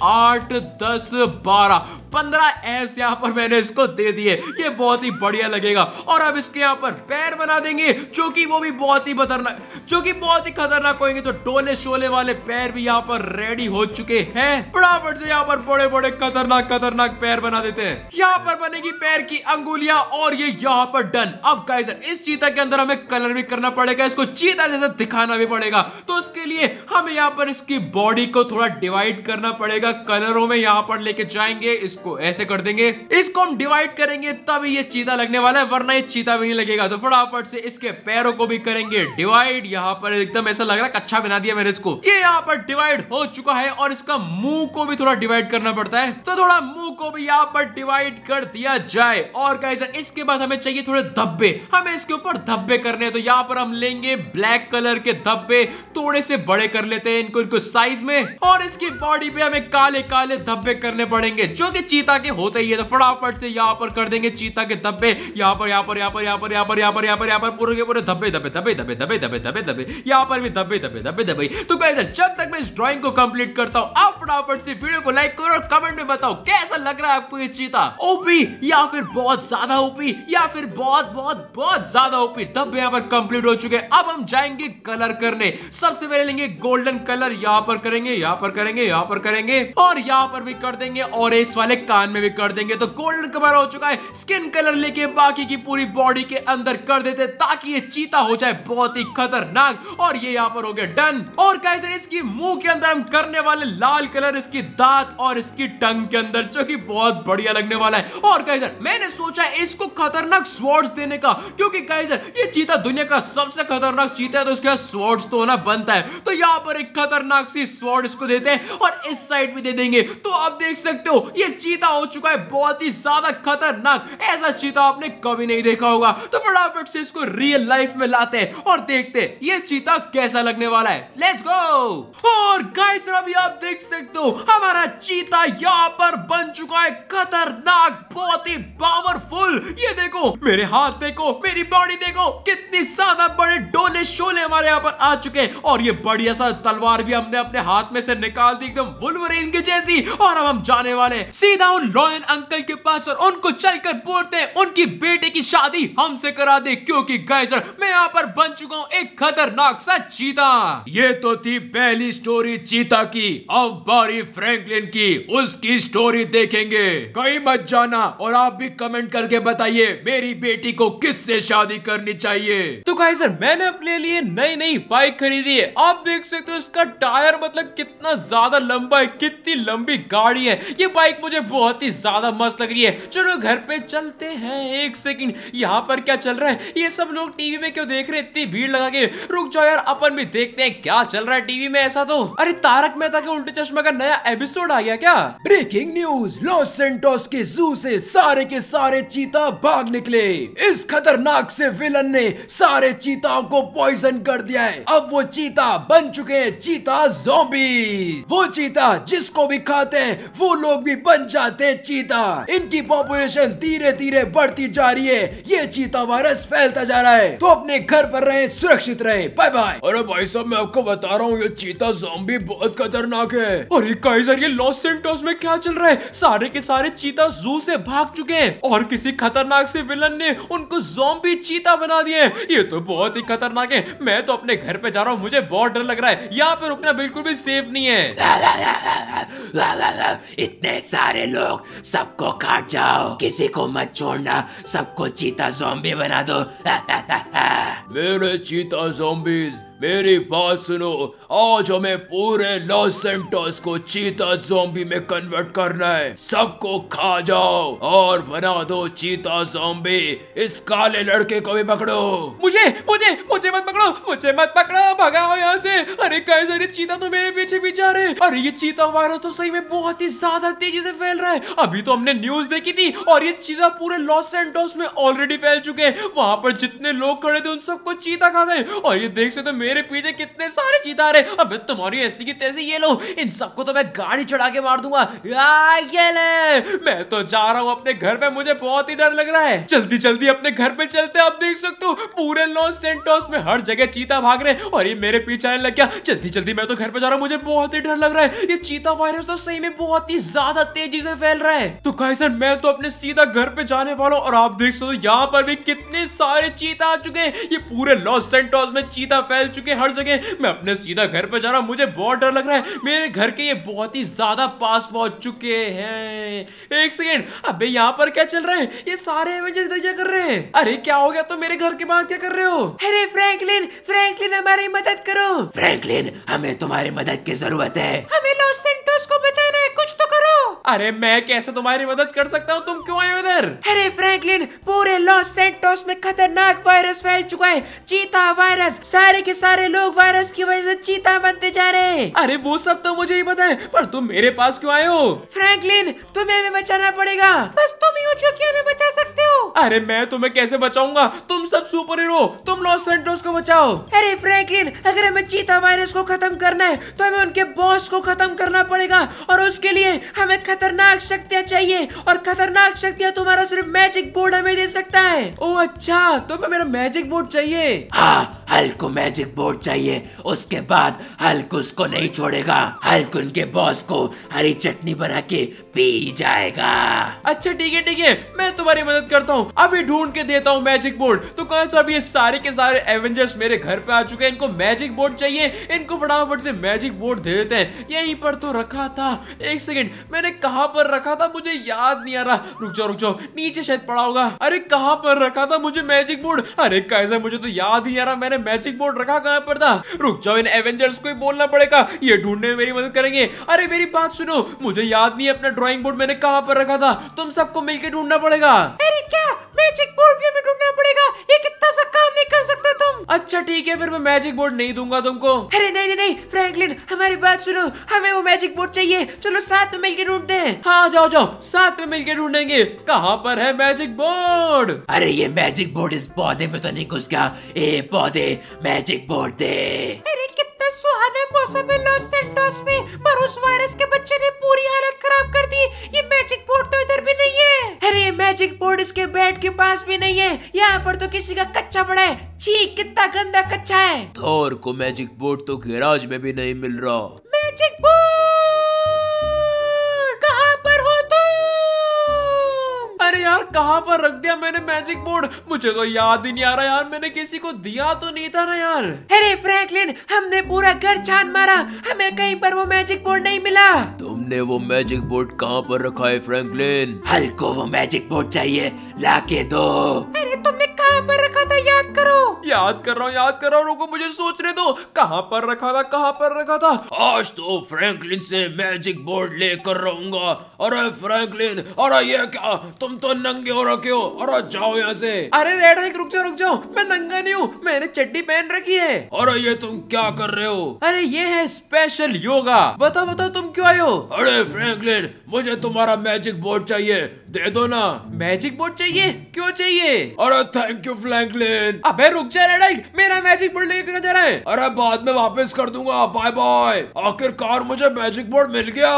आठ दस बारह पंद्रह एप्स यहाँ पर मैंने इसको दे दिए ये बहुत ही बढ़िया लगेगा और अब इसके यहाँ पर पैर बना देंगे जो कि वो भी बहुत ही खतरनाक जो कि बहुत ही खतरनाक होंगे तो डोले शोले वाले पैर भी यहाँ पर रेडी हो चुके हैं फटाफट से यहाँ पर बड़े बड़े खतरनाक खतरनाक पैर बना देते हैं यहाँ पर बनेगी पैर की अंगुलिया और ये यहाँ पर डन अब गाइस इस चीता के अंदर हमें कलर भी करना पड़ेगा इसको चीता जैसा दिखाना भी पड़ेगा तो उसके लिए हमें यहाँ पर इसकी बॉडी को थोड़ा का डिवाइड करना पड़ेगा कलरों में यहाँ पर लेके जाएंगे इसको ऐसे कर देंगे इसको हम डिवाइड करेंगे तभी ये चीता लगने वाला है वरना ये चीता भी नहीं लगेगा तो फटाफट से इसके पैरों को भी करेंगे डिवाइड यहाँ पर एकदम ऐसा लग रहा है कच्चा बना दिया मैंने इसको ये यहाँ पर डिवाइड हो चुका है और इसका मुंह को भी थोड़ा डिवाइड करना पड़ता है तो थोड़ा मुंह को भी यहाँ पर डिवाइड कर दिया जाए और इसके बाद हमें चाहिए थोड़े धब्बे हमें इसके ऊपर धब्बे करने तो यहाँ पर हम लेंगे ब्लैक कलर के धब्बे थोड़े से बड़े कर लेते हैं इनको इनको साइज में और और इसकी बॉडी पे हमें काले काले धब्बे करने पड़ेंगे जो कि चीता के होते ही है तो फटाफट से यहाँ पर कर देंगे चीता के धब्बे यहाँ पर यहाँ पर यहाँ पर यहाँ पर यहाँ पर यहाँ पर यहाँ पर यहाँ पर पूरे के पूरे धब्बे धब्बे धब्बे धब्बे धब्बे धब्बे धब्बे धब्बे यहाँ पर भी धब्बे धब्बे धब्बे धब्बे तो कैसे जब तक मैं इस ड्रॉइंग को कम्प्लीट करता हूँ आप फटाफट से वीडियो को लाइक करो और कमेंट में बताओ कैसा लग रहा है आपको ये चीता ओपी या फिर बहुत ज्यादा ओपी या फिर बहुत बहुत बहुत ज्यादा ओपी धब्बे यहाँ पर कंप्लीट हो चुके अब हम जाएंगे कलर करने सबसे पहले लेंगे गोल्डन कलर यहाँ पर करेंगे यहाँ पर पर करेंगे यहाँ पर करेंगे और यहाँ पर भी कर देंगे और इस वाले कान में भी कर देंगे तो गोल्डन कलर हो चुका है स्किन कलर लेके बाकी की पूरी बॉडी के अंदर कर देते ताकि ये चीता हो जाए बहुत ही खतरनाक और ये यहाँ पर हो गया डन और कैसे इसकी मुंह के अंदर हम करने वाले लाल कलर इसकी दांत और इसकी टंग के अंदर जो कि बहुत बढ़िया लगने वाला है और कैसे मैंने सोचा इसको खतरनाक स्वॉर्ड्स देने का क्योंकि कैसे ये चीता दुनिया का सबसे खतरनाक चीता है तो उसके स्वॉर्ड्स तो होना बनता है तो यहाँ पर एक खतरनाक सी स्वॉर्ड इसको इसको देते हैं और इस साइड भी दे देंगे तो आप देख सकते हो ये चीता हो चुका है बहुत ही ज्यादा खतरनाक ऐसा चीता आपने कभी नहीं देखा होगा तो फटाफट से इसको रियल लाइफ में लाते हैं और देखते हैं ये चीता कैसा लगने वाला है लेट्स गो और गाइस अभी आप देख सकते हो हमारा चीता यहाँ पर बन चुका है खतरनाक बहुत ही पावरफुल ये देखो मेरे हाथ देखो मेरी बॉडी देखो कितनी ज्यादा बड़े डोले शोले हमारे यहाँ पर आ चुके हैं और ये बढ़िया सा तलवार भी हमने अपने हाथ में से अंदर निकाल दी एकदम वुल्वरीन के जैसी और अब हम जाने वाले सीधा उन लॉयन अंकल के पास और उनको चलकर बोलते हैं उनकी बेटे की शादी हमसे करा दे क्योंकि गाइजर मैं यहाँ पर बन चुका हूँ एक खतरनाक सा चीता ये तो थी पहली स्टोरी चीता की अब बारी फ्रैंकलिन की उसकी स्टोरी देखेंगे कहीं मत जाना और आप भी कमेंट करके बताइए मेरी बेटी को किससे शादी करनी चाहिए तो गाइजर मैंने अपने लिए नई नई बाइक खरीदी है आप देख सकते हो इसका टायर मतलब कितना कितना ज्यादा लंबा है कितनी लंबी गाड़ी है ये बाइक मुझे बहुत ही ज्यादा मस्त लग रही है चलो घर पे चलते हैं एक सेकंड यहाँ पर क्या चल रहा है ये सब लोग टीवी में क्यों देख रहे हैं इतनी भीड़ लगा के रुक जाओ यार अपन भी देखते हैं क्या चल रहा है टीवी में ऐसा तो अरे तारक मेहता के उल्टे चश्मा का नया एपिसोड आ गया क्या ब्रेकिंग न्यूज लॉस सेंटोस के जू से सारे के सारे चीता भाग निकले इस खतरनाक से विलन ने सारे चीताओं को पॉइजन कर दिया है अब वो चीता बन चुके हैं चीता जोबी चीज वो चीता जिसको भी खाते हैं वो लोग भी बन जाते हैं चीता इनकी पॉपुलेशन धीरे धीरे बढ़ती जा रही है ये चीता वायरस फैलता जा रहा है तो अपने घर पर रहे सुरक्षित रहे बाय बाय अरे भाई साहब मैं आपको बता रहा हूँ ये चीता जोम्बी बहुत खतरनाक है और कई सर ये लॉस सेंटोस में क्या चल रहा है सारे के सारे चीता जू से भाग चुके हैं और किसी खतरनाक से विलन ने उनको जोम्बी चीता बना दिए ये तो बहुत ही खतरनाक है मैं तो अपने घर पे जा रहा हूँ मुझे बहुत डर लग रहा है यहाँ पे रुकना बिल्कुल भी सेफ नहीं है इतने सारे लोग सबको काट जाओ किसी को मत छोड़ना सबको चीता जोम्बी बना दो मेरे चीता जोम्बीज मेरी बात सुनो आज हमें पूरे लॉस सेंटोस को चीता जोम्बी में कन्वर्ट करना है सबको खा जाओ और बना दो चीता जोम्बी इस काले लड़के को भी पकड़ो मुझे मुझे मुझे मत पकड़ो मुझे मत पकड़ो भगाओ यहाँ से अरे कैसे सारे चीता तो मेरे पीछे पीछे आ रहे अरे ये चीता वायरस तो सही में बहुत ही ज्यादा तेजी से फैल रहा है अभी तो हमने न्यूज देखी थी और ये चीता पूरे लॉस सेंटोस में ऑलरेडी फैल चुके हैं वहाँ पर जितने लोग खड़े थे उन सबको चीता खा गए और ये देख सकते मेरे पीछे कितने सारे चीता रहे अब तुम्हारी ऐसी की तैसी ये लो इन सबको तो मैं गाड़ी चढ़ा के मार दूंगा ये ले मैं तो जा रहा हूँ अपने घर पे मुझे बहुत ही डर लग रहा है जल्दी जल्दी अपने घर पे चलते आप देख सकते हो पूरे लॉस सेंटोस में हर जगह चीता भाग रहे और ये मेरे पीछे आने लग गया जल्दी जल्दी मैं तो घर पे जा रहा हूँ मुझे बहुत ही डर लग रहा है ये चीता वायरस तो सही में बहुत ही ज्यादा तेजी से फैल रहा है तो कहे सर मैं तो अपने सीधा घर पे जाने वाला हूँ और आप देख सकते हो यहाँ पर भी कितने सारे चीता आ चुके हैं ये पूरे लॉस सेंटोस में चीता फैल चुके हैं हर जगह मैं अपने सीधा घर पर जा रहा हूँ मुझे बहुत डर लग रहा है मेरे घर के ये बहुत ही ज़्यादा पास पहुँच चुके हैं एक सेकेंड अबे यहाँ पर क्या चल रहा है ये सारे एवेंजर्स क्या कर रहे हैं अरे क्या हो गया तुम तो मेरे घर के बाहर क्या कर रहे हो अरे फ्रैंकलिन फ्रैंकलिन हमारी मदद करो फ्रैंकलिन हमें तुम्हारी मदद की जरूरत है हमें लॉस सेंटोस को बचाना है कुछ तो करो अरे मैं कैसे तुम्हारी मदद कर सकता हूँ तुम क्यों आए उधर अरे फ्रैंकलिन पूरे लॉस सेंटोस में खतरनाक वायरस फैल चुका है चीता वायरस सारे के सारे सारे लोग वायरस की वजह से चीता बनते जा रहे हैं अरे वो सब तो मुझे ही पता है पर तुम मेरे पास क्यों आए हो फ्रैंकलिन तुम्हें हमें बचाना पड़ेगा बस तुम ही हो हमें बचा सकते हो अरे मैं तुम्हें कैसे बचाऊंगा तुम सब सुपर हीरो तुम लॉस सेंटोस को बचाओ अरे फ्रैंकलिन अगर हमें चीता वायरस को खत्म करना है तो हमें उनके बॉस को खत्म करना पड़ेगा और उसके लिए हमें खतरनाक शक्तियाँ चाहिए और खतरनाक शक्तियाँ तुम्हारा सिर्फ मैजिक बोर्ड हमें दे सकता है ओ अच्छा तुम्हें तो मेरा मैजिक बोर्ड चाहिए हाँ हल्को मैजिक रिपोर्ट चाहिए उसके बाद हल्क उसको नहीं छोड़ेगा हल्क उनके बॉस को हरी चटनी बना के पी जाएगा अच्छा ठीक है ठीक है मैं तुम्हारी मदद करता हूँ अभी ढूंढ के देता हूँ मैजिक बोर्ड तो कहा साहब ये सारे के सारे एवेंजर्स मेरे घर पे आ चुके हैं इनको मैजिक बोर्ड चाहिए इनको फटाफट से मैजिक बोर्ड दे देते हैं यहीं पर तो रखा था एक सेकेंड मैंने कहा पर रखा था मुझे याद नहीं आ रहा रुक जाओ रुक जाओ नीचे शायद पड़ा होगा अरे कहाँ पर रखा था मुझे मैजिक बोर्ड अरे कैसे मुझे तो याद ही आ रहा मैंने मैजिक बोर्ड रखा कहां पर था रुक जाओ इन एवेंजर्स को ही बोलना पड़ेगा ये ढूंढने में मेरी मदद करेंगे अरे मेरी बात सुनो मुझे याद नहीं अपना ड्रॉइंग बोर्ड मैंने कहाँ पर रखा था तुम सबको मिलकर ढूंढना पड़ेगा अरे क्या मैजिक बोर्ड भी हमें ढूंढना पड़ेगा ये कितना सा काम नहीं कर सकते तुम अच्छा ठीक है फिर मैं मैजिक बोर्ड नहीं दूंगा तुमको अरे नहीं नहीं नहीं फ्रैंकलिन हमारी बात सुनो हमें वो मैजिक बोर्ड चाहिए चलो साथ में मिलकर ढूंढते हैं हाँ जाओ जाओ साथ में मिलकर ढूंढेंगे कहाँ पर है मैजिक बोर्ड अरे ये मैजिक बोर्ड इस पौधे में तो नहीं घुस गया ए पौधे मैजिक बोर्ड फोड़ अरे कितना सुहाने मौसम है लॉस सेंटोस में पर उस वायरस के बच्चे ने पूरी हालत खराब कर दी ये मैजिक बोर्ड तो इधर भी नहीं है अरे मैजिक बोर्ड इसके बेड के पास भी नहीं है यहाँ पर तो किसी का कच्चा पड़ा है ची कितना गंदा कच्चा है थोर को मैजिक बोर्ड तो गैराज में भी नहीं मिल रहा मैजिक बोर्ड कहाँ पर रख दिया मैंने मैजिक बोर्ड मुझे तो याद ही नहीं आ रहा यार मैंने किसी को दिया तो नहीं था ना यार अरे फ्रैंकलिन हमने पूरा घर छान मारा हमें कहीं पर वो मैजिक बोर्ड नहीं मिला तुमने वो मैजिक बोर्ड कहाँ पर रखा है फ्रैंकलिन हल्को वो मैजिक बोर्ड चाहिए ला के दो अरे तुमने कहाँ पर रखा याद करो याद कर रहा हूँ याद कर रहा हूँ रुको मुझे सोचने दो कहाँ पर रखा था कहाँ पर रखा था आज तो फ्रैंकलिन से मैजिक बोर्ड लेकर रहूंगा अरे फ्रैंकलिन अरे ये क्या तुम तो नंगे हो रखे हो अरे जाओ यहाँ से अरे रेड एक रुक जाओ रुक जाओ मैं नंगा नहीं हूँ मैंने चड्डी पहन रखी है अरे ये तुम क्या कर रहे हो अरे ये है स्पेशल योगा बताओ बताओ तुम क्यों आयो अरे फ्रैंकलिन मुझे तुम्हारा मैजिक बोर्ड चाहिए दे दो ना मैजिक बोर्ड चाहिए क्यों चाहिए अरे थैंक यू फ्रैंकलिन अबे रुक जा रेडल्ट मेरा मैजिक बोर्ड लेकर जा रहा है अरे बाद में वापस कर दूंगा बाय बाय आखिरकार मुझे मैजिक बोर्ड मिल गया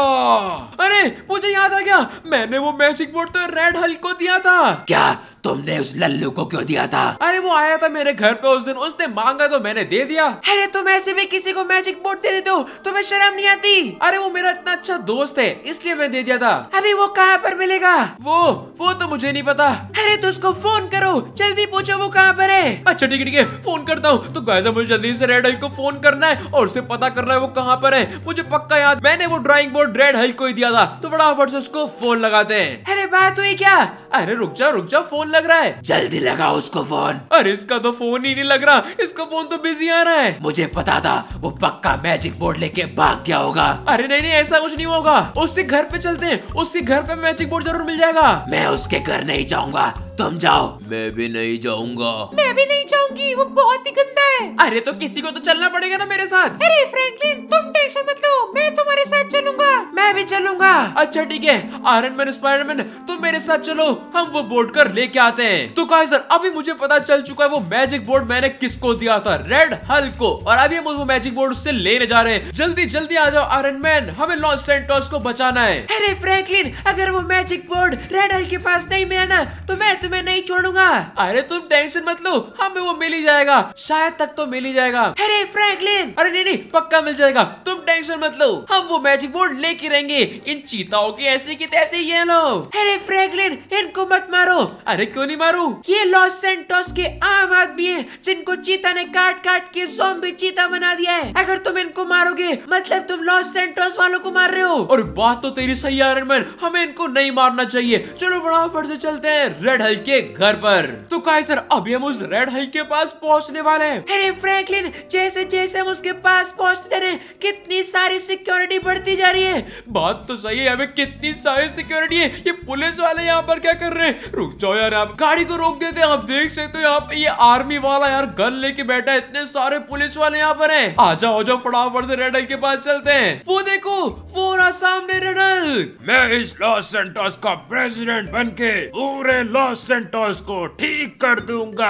अरे मुझे याद आ गया मैंने वो मैजिक बोर्ड तो रेड हल्क को दिया था क्या तुमने उस लल्लू को क्यों दिया था अरे वो आया था मेरे घर पे उस दिन उसने मांगा तो मैंने दे दिया अरे तुम ऐसे भी किसी को मैजिक बोर्ड दे देते हो तुम्हें शर्म नहीं आती अरे वो मेरा इतना अच्छा दोस्त है इसलिए मैं दे दिया था अभी वो कहाँ पर मिलेगा वो वो तो मुझे नहीं पता अरे तो उसको फोन करो जल्दी पूछो वो कहाँ पर है अच्छा ठीक है ठीक है फोन करता हूँ तो कैसे मुझे जल्दी से रेड हल्क को फोन करना है और उसे पता करना है वो कहाँ पर है मुझे पक्का याद मैंने वो ड्राइंग बोर्ड रेड हल्क को ही दिया था तो फटाफट से उसको फोन लगाते हैं अरे बात हुई क्या अरे रुक जा रुक जा फोन फोन लग रहा है जल्दी लगा उसको फोन अरे इसका तो फोन ही नहीं लग रहा इसका फोन तो बिजी आ रहा है मुझे पता था वो पक्का मैजिक बोर्ड लेके भाग गया होगा अरे नहीं नहीं ऐसा कुछ नहीं होगा उसके घर पे चलते हैं उसके घर पे मैजिक बोर्ड जरूर मिल जाएगा मैं उसके घर नहीं जाऊंगा तुम जाओ मैं भी नहीं जाऊंगा मैं भी नहीं जाऊंगी वो बहुत ही गंदा है अरे तो किसी को तो चलना पड़ेगा ना मेरे साथ अरे फ्रैंकलिन तुम टेंशन मत लो मैं तुम्हारे साथ चलूंगा मैं भी चलूंगा अच्छा ठीक है आयरन मैन मैन तुम मेरे साथ चलो हम वो बोर्ड कर लेके आते हैं तो कहा सर अभी मुझे पता चल चुका है वो मैजिक बोर्ड मैंने किसको दिया था रेड हल को और अभी हम वो मैजिक बोर्ड उससे लेने जा रहे हैं जल्दी जल्दी आ जाओ आयरन मैन हमें लॉस सेंटोस को बचाना है अरे फ्रैंकलिन अगर वो मैजिक बोर्ड रेड हल के पास नहीं मिला ना तो मैं तुम्हें नहीं छोड़ूंगा अरे तुम टेंशन मत लो हमें वो मिल ही जाएगा शायद तक तो मिल ही जाएगा अरे फ्रैंकलिन अरे नहीं नहीं पक्का मिल जाएगा तुम टेंशन मत लो हम वो मैजिक बोर्ड लेके रहेंगे इन चीताओं के ऐसे की तैसे ये लो अरे फ्रैंकलिन इनको मत मारो अरे क्यों नहीं मारू ये लॉस सेंटोस के आम आदमी है जिनको चीता ने काट काट के सोम्बी चीता बना दिया है अगर तुम इनको मारोगे मतलब तुम लॉस सेंटोस वालों को मार रहे हो और बात तो तेरी सही आयरन मैन हमें इनको नहीं मारना चाहिए चलो फटाफट से चलते हैं रेड हल्क के घर पर तो काय सर अभी हम उस रेड हल्क के पास पहुंचने वाले हैं अरे फ्रैंकलिन जैसे जैसे हम उसके पास पहुंचते जा रहे कितनी सारी सिक्योरिटी बढ़ती जा रही है बात तो सही है अभी कितनी सारी सिक्योरिटी है ये पुलिस वाले यहाँ पर क्या कर रहे हैं रुक जाओ यार आप गाड़ी को रोक देते हैं आप देख सकते हो यहाँ पे ये आर्मी वाला यार गन लेके बैठा है इतने सारे पुलिस वाले यहाँ पर है आ जाओ जाओ फटाफट से रेड हल्क के पास चलते हैं वो देखो वो रहा सामने रेड हल्क मैं इस लॉस सेंटोस का प्रेसिडेंट बन के पूरे लॉस सेंटोस को ठीक कर दूंगा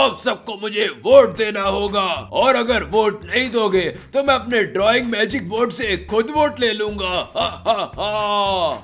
आप सबको मुझे वोट देना होगा और अगर वोट नहीं दोगे तो मैं अपने ड्राइंग मैजिक बोर्ड से खुद वोट ले लूंगा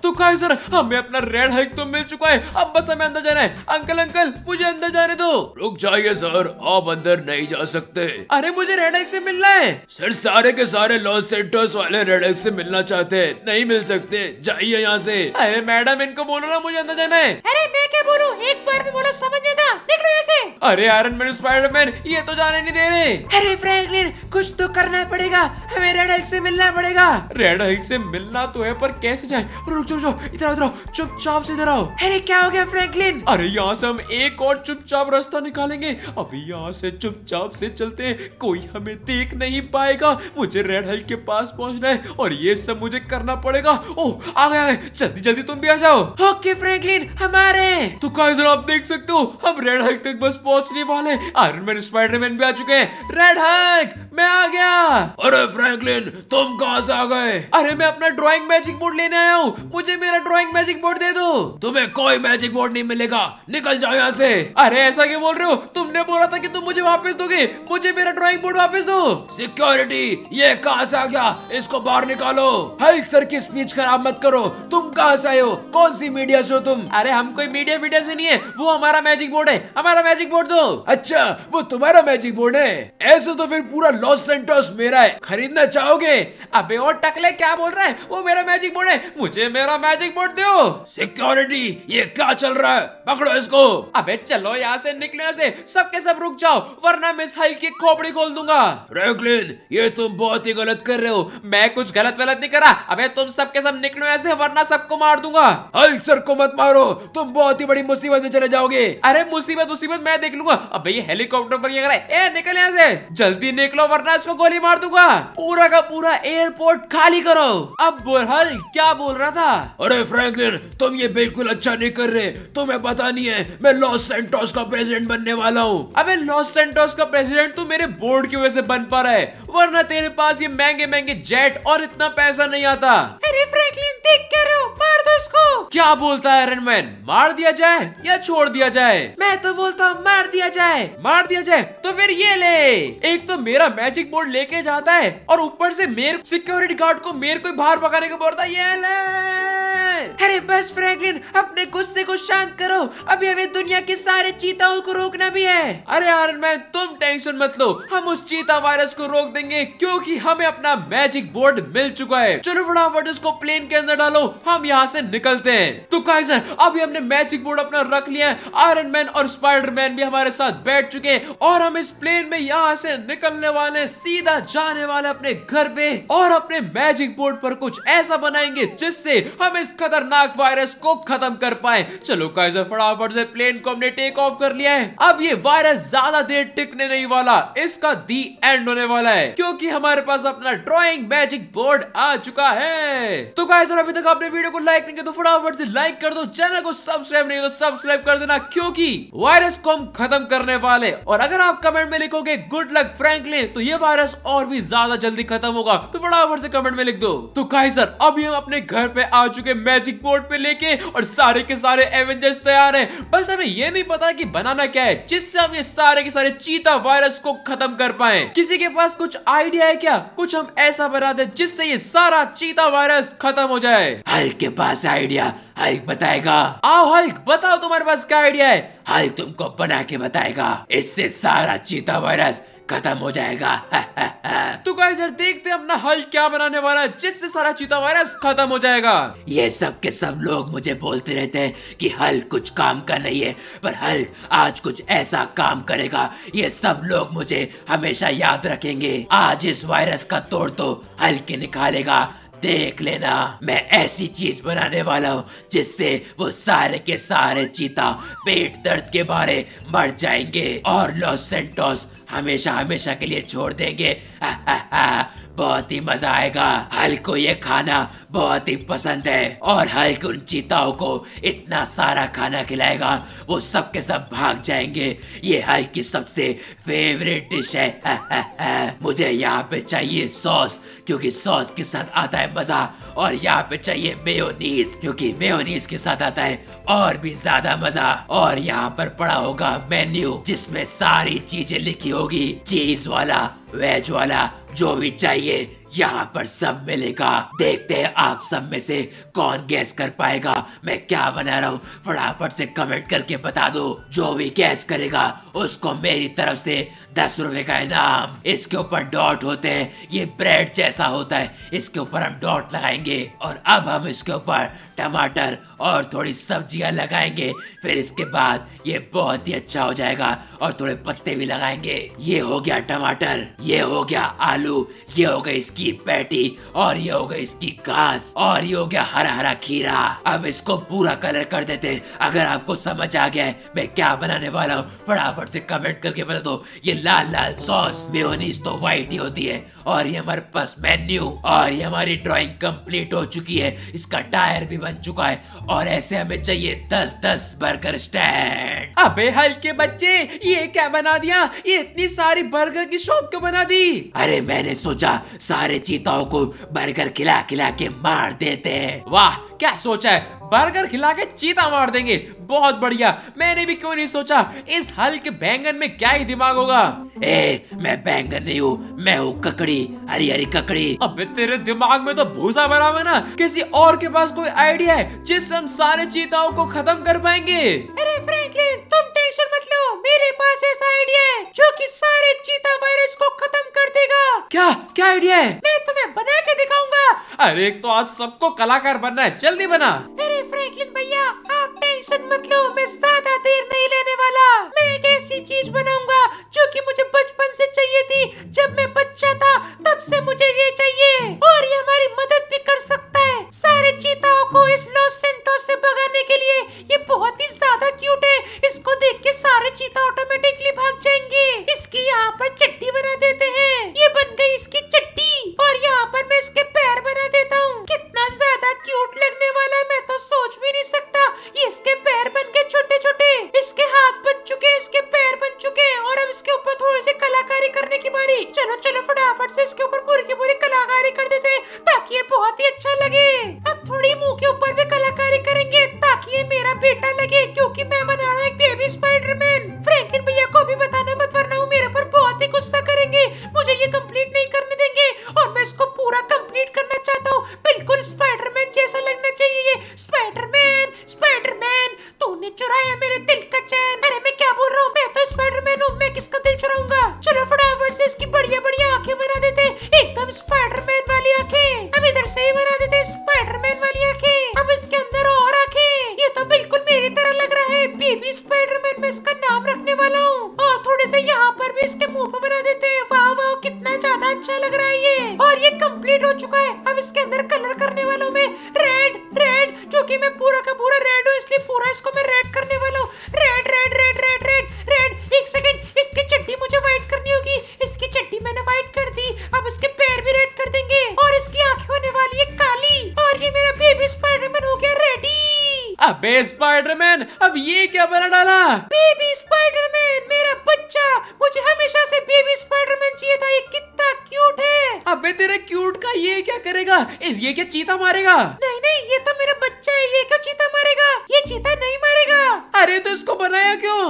तो कहा सर हमें अपना रेड हाइक तो मिल चुका है अब बस हमें अंदर जाना है अंकल अंकल मुझे अंदर जाने दो रुक जाइए सर आप अंदर नहीं जा सकते अरे मुझे रेड हाइक ऐसी मिलना है सर सारे के सारे लॉस सेंटोस वाले रेड हाइक ऐसी मिलना चाहते हैं नहीं मिल सकते जाइए यहाँ ऐसी अरे मैडम इनको बोलो ना मुझे अंदर जाना है अरे मैं क्या बोलूँ एक बार भी बोला समझ ना निकलो ऐसे अरे आयरन मैन स्पाइडरमैन ये तो जाने नहीं दे रहे अरे फ्रैंकलिन कुछ तो करना पड़ेगा हमें रेड हल्क से मिलना पड़ेगा रेड हल्क से मिलना तो है पर कैसे जाए रुक जाओ जाओ इधर उधर चुपचाप से इधर आओ अरे क्या हो गया फ्रैंकलिन अरे यहाँ से हम एक और चुपचाप रास्ता निकालेंगे अभी यहाँ से चुपचाप से चलते हैं कोई हमें देख नहीं पाएगा मुझे रेड हल्क के पास पहुँचना है और ये सब मुझे करना पड़ेगा ओह आ गए जल्दी जल्दी तुम भी आ जाओ ओके फ्रैंकलिन हमारे तू गाइस आप देख सकते हो हम रेड हैक तक बस पहुंचने वाले आयरन मैन स्पाइडरमैन भी आ चुके हैं रेड हैक मैं आ गया अरे फ्रैंकलिन तुम कहा से आ गए अरे मैं अपना ड्राइंग मैजिक बोर्ड लेने आया हूँ मुझे मेरा ड्राइंग मैजिक बोर्ड दे दो तुम्हें कोई मैजिक बोर्ड नहीं मिलेगा निकल जाओ यहाँ से अरे ऐसा क्यों बोल रहे हो तुमने बोला था कि तुम मुझे वापस दोगे मुझे मेरा ड्रॉइंग बोर्ड वापस दो सिक्योरिटी ये कहाँ से आ गया इसको बाहर निकालो हल सर की स्पीच खराब मत करो तुम कहाँ से आए हो कौन सी मीडिया से हो तुम अरे हम कोई मीडिया मीडिया से नहीं है वो हमारा मैजिक बोर्ड है हमारा मैजिक बोर्ड दो अच्छा वो तुम्हारा मैजिक बोर्ड है ऐसे तो फिर पूरा लॉस सेंटोस मेरा है खरीदना चाहोगे अबे और टकले क्या बोल रहा है वो मेरा मैजिक बोर्ड है मुझे मेरा मैजिक बोर्ड दो सिक्योरिटी ये क्या चल रहा है पकड़ो इसको अबे चलो यहाँ से निकलने से सबके सब रुक जाओ वरना मिस हाइल की खोपड़ी खोल दूंगा फ्रैंकलिन ये तुम बहुत ही गलत कर रहे हो मैं कुछ गलत वलत नहीं करा अबे तुम सबके सब निकलो ऐसे वरना सबको मार दूंगा हल सर को मत मारो तुम बहुत ही बड़ी मुसीबत में चले जाओगे अरे मुसीबत मुसीबत मैं देख लूंगा अब ये हेलीकॉप्टर पर ये निकल यहाँ से जल्दी निकलो वरना इसको गोली मार दूंगा पूरा का पूरा एयरपोर्ट खाली करो अब बुरहल क्या बोल रहा था अरे फ्रैंकलिन तुम ये बिल्कुल अच्छा नहीं कर रहे तुम्हें पता नहीं है मैं लॉस सेंटोस का प्रेसिडेंट बनने वाला हूँ अबे लॉस सेंटोस का प्रेसिडेंट तू तो मेरे बोर्ड की वजह से बन पा रहा है वरना तेरे पास ये महंगे महंगे जेट और इतना पैसा नहीं आता अरे फ्रैंकलिन देख क्या रहे हो मार दो उसको क्या बोलता है आयरन मैन मार दिया जाए या छोड़ दिया जाए मैं तो बोलता हूँ मार दिया जाए मार दिया जाए तो फिर ये ले एक तो मेरा मैजिक बोर्ड लेके जाता है और ऊपर से मेरे सिक्योरिटी गार्ड को मेरे को बाहर पकाने को बोलता है ये ले अरे बस फ्रैंकलिन अपने गुस्से को शांत करो अभी हमें दुनिया के सारे चीताओं को रोकना भी है अरे यार मैं तुम टेंशन मत लो हम उस चीता वायरस को रोक देंगे क्योंकि हमें अपना मैजिक बोर्ड मिल चुका है चलो फटाफट इसको प्लेन के अंदर डालो हम यहाँ से निकलते हैं तो कैसे अभी हमने मैजिक बोर्ड अपना रख लिया है आयरन मैन और स्पाइडर मैन भी हमारे साथ बैठ चुके हैं और हम इस प्लेन में यहाँ से निकलने वाले वाले सीधा जाने वाले अपने घर पे और अपने मैजिक बोर्ड पर कुछ ऐसा बनाएंगे जिससे हम इस खतरनाक वायरस को खत्म कर पाए चलो काइजर फटाफट से प्लेन को हमने टेक ऑफ कर लिया है अब ये वायरस ज्यादा देर टिकने नहीं वाला इसका दी एंड होने वाला है क्योंकि हमारे पास अपना ड्रॉइंग मैजिक बोर्ड आ चुका है तो काइजर अभी तक आपने वीडियो को लाइक नहीं किया तो फटाफट से लाइक कर दो चैनल को सब्सक्राइब नहीं तो सब्सक्राइब कर देना क्योंकि वायरस को हम खत्म करने वाले और अगर आप कमेंट में लिखोगे गुड लक फ्रैंकलिन तो ये वायरस और भी ज्यादा जल्दी खत्म होगा तो फटाफट से कमेंट में लिख दो तो कहीं सर अभी हम अपने घर पे आ चुके मैजिक बोर्ड पे लेके और सारे के सारे एवेंजर्स तैयार है बस हमें ये नहीं पता की बनाना क्या है जिससे हम ये सारे के सारे चीता वायरस को खत्म कर पाए किसी के पास कुछ आइडिया है क्या कुछ हम ऐसा बना दे जिससे ये सारा चीता वायरस खत्म हो जाए हल्क के पास आइडिया हल्क बताएगा आओ हल्क बताओ तुम्हारे पास क्या आइडिया है हल्क तुमको बना के बताएगा इससे सारा चीता वायरस खत्म हो जाएगा तो गाइस यार देखते हैं अपना हल क्या बनाने वाला है जिससे सारा चीता वायरस खत्म हो जाएगा ये सब के सब लोग मुझे बोलते रहते हैं कि हल कुछ काम का नहीं है पर हल आज कुछ ऐसा काम करेगा ये सब लोग मुझे हमेशा याद रखेंगे आज इस वायरस का तोड़ तो हल्के निकालेगा देख लेना मैं ऐसी चीज बनाने वाला हूँ जिससे वो सारे के सारे चीता पेट दर्द के बारे मर जाएंगे और लॉस सेंटोस हमेशा हमेशा के लिए छोड़ देंगे हा हा हा। बहुत ही मजा आएगा हल को ये खाना बहुत ही पसंद है और हल्क उन चीताओं को इतना सारा खाना खिलाएगा वो सब के सब भाग जाएंगे ये हल्क की सबसे फेवरेट डिश है मुझे यहाँ पे चाहिए सॉस क्योंकि सॉस के साथ आता है मजा और यहाँ पे चाहिए मेयोनीज क्योंकि मेयोनीज के साथ आता है और भी ज्यादा मजा और यहाँ पर पड़ा होगा मेन्यू जिसमें सारी चीजें लिखी होगी चीज वाला वेज वाला जो भी चाहिए यहाँ पर सब मिलेगा देखते हैं आप सब में से कौन गैस कर पाएगा मैं क्या बना रहा हूँ फटाफट से कमेंट करके बता दो जो भी गैस करेगा उसको मेरी तरफ से दस रुपए का इनाम इसके ऊपर डॉट होते हैं ये ब्रेड जैसा होता है इसके ऊपर हम डॉट लगाएंगे और अब हम इसके ऊपर टमाटर और थोड़ी सब्जियां लगाएंगे फिर इसके बाद ये बहुत ही अच्छा हो जाएगा और थोड़े पत्ते भी लगाएंगे ये हो गया टमाटर ये हो गया आलू ये हो गई इसकी पैटी और ये हो गई इसकी घास और ये हो गया हरा हरा खीरा अब इसको पूरा कलर कर देते अगर आपको समझ आ गया है मैं क्या बनाने वाला हूँ फटाफट से कमेंट करके बता दो ये लाल लाल सॉस मेयोनीज तो व्हाइट ही होती है और ये हमारे पास मेन्यू और ये हमारी ड्राइंग कंप्लीट हो चुकी है इसका टायर भी बन चुका है और ऐसे हमें चाहिए दस दस बर्गर स्टैंड अबे हल्के बच्चे ये क्या बना दिया ये इतनी सारी बर्गर की शॉप क्यों बना दी अरे मैंने सोचा सारे चीताओं को बर्गर खिला खिला के मार देते हैं वाह क्या सोचा है बर्गर खिला के चीता मार देंगे बहुत बढ़िया मैंने भी क्यों नहीं सोचा इस हल्क बैंगन में क्या ही दिमाग होगा ए, मैं बैंगन नहीं हूँ मैं हूँ ककड़ी हरी हरी ककड़ी अब तेरे दिमाग में तो भूसा भरा हुआ ना किसी और के पास कोई आइडिया है जिससे हम सारे चीताओं को खत्म कर पाएंगे अरे फ्रैंकलिन तुम टेंशन मत लो मेरे पास ऐसा आइडिया है जो कि सारे चीता वायरस को खत्म कर देगा क्या क्या आइडिया है मैं तुम्हें बना के दिखाऊंगा अरे तो आज सबको कलाकार बनना है जल्दी बना अरे फ्रैंकलिन भैया आप टेंशन मत क्यों में ज्यादा देर नहीं लेने वाला मैं एक ऐसी चीज बनाऊंगा जो कि मुझे बचपन से चाहिए थी जब मैं बच्चा था तब से मुझे ये चाहिए और ये हमारी मदद भी कर सकता है सारे चीताओं को इस लॉस सेंटोस से भगाने के लिए ये बहुत ही ज्यादा क्यूट है इसको देख के सारे चीता ऑटोमेटिकली भाग जाएंगे इसकी यहाँ पर चट्टी बना देते हैं ये बन गई इसकी चट्टी और यहाँ पर मैं इसके पैर बना देता हूँ कितना ज्यादा क्यूट लगने वाला है मैं तो सोच भी नहीं सकता ये इसके पैर पैर बन गए छोटे छोटे इसके हाथ बन चुके इसके पैर बन चुके और अब इसके ऊपर थोड़ी सी कलाकारी करने की बारी चलो चलो फटाफट से इसके ऊपर पूरी की पूरी कलाकारी कर देते ताकि ये बहुत ही अच्छा लगे अब थोड़ी मुँह के ऊपर भी कलाकारी करेंगे ताकि ये मेरा बेटा लगे क्यूँकी मैं बना रहा एक बेबी स्पाइडर मैन फ्रैंकलिन भैया को भी बताना मत वरना वो मेरे पर बहुत ही गुस्सा करेंगे मुझे ये कम्प्लीट नहीं करने देंगे और मैं इसको पूरा कम्प्लीट करना चाहता हूँ बिल्कुल स्पाइडर मैन जैसा लगना चाहिए स्पाइडर मैन स्पाइडर मैन तूने चुराया मेरे दिल का चैन अरे मैं क्या बोल रहा हूँ मैं तो स्पाइडरमैन हूँ मैं किसका दिल चुरा क्या चीता मारेगा नहीं नहीं ये तो मेरा बच्चा है ये क्या चीता मारेगा ये चीता नहीं मारेगा अरे तो इसको बनाया क्यों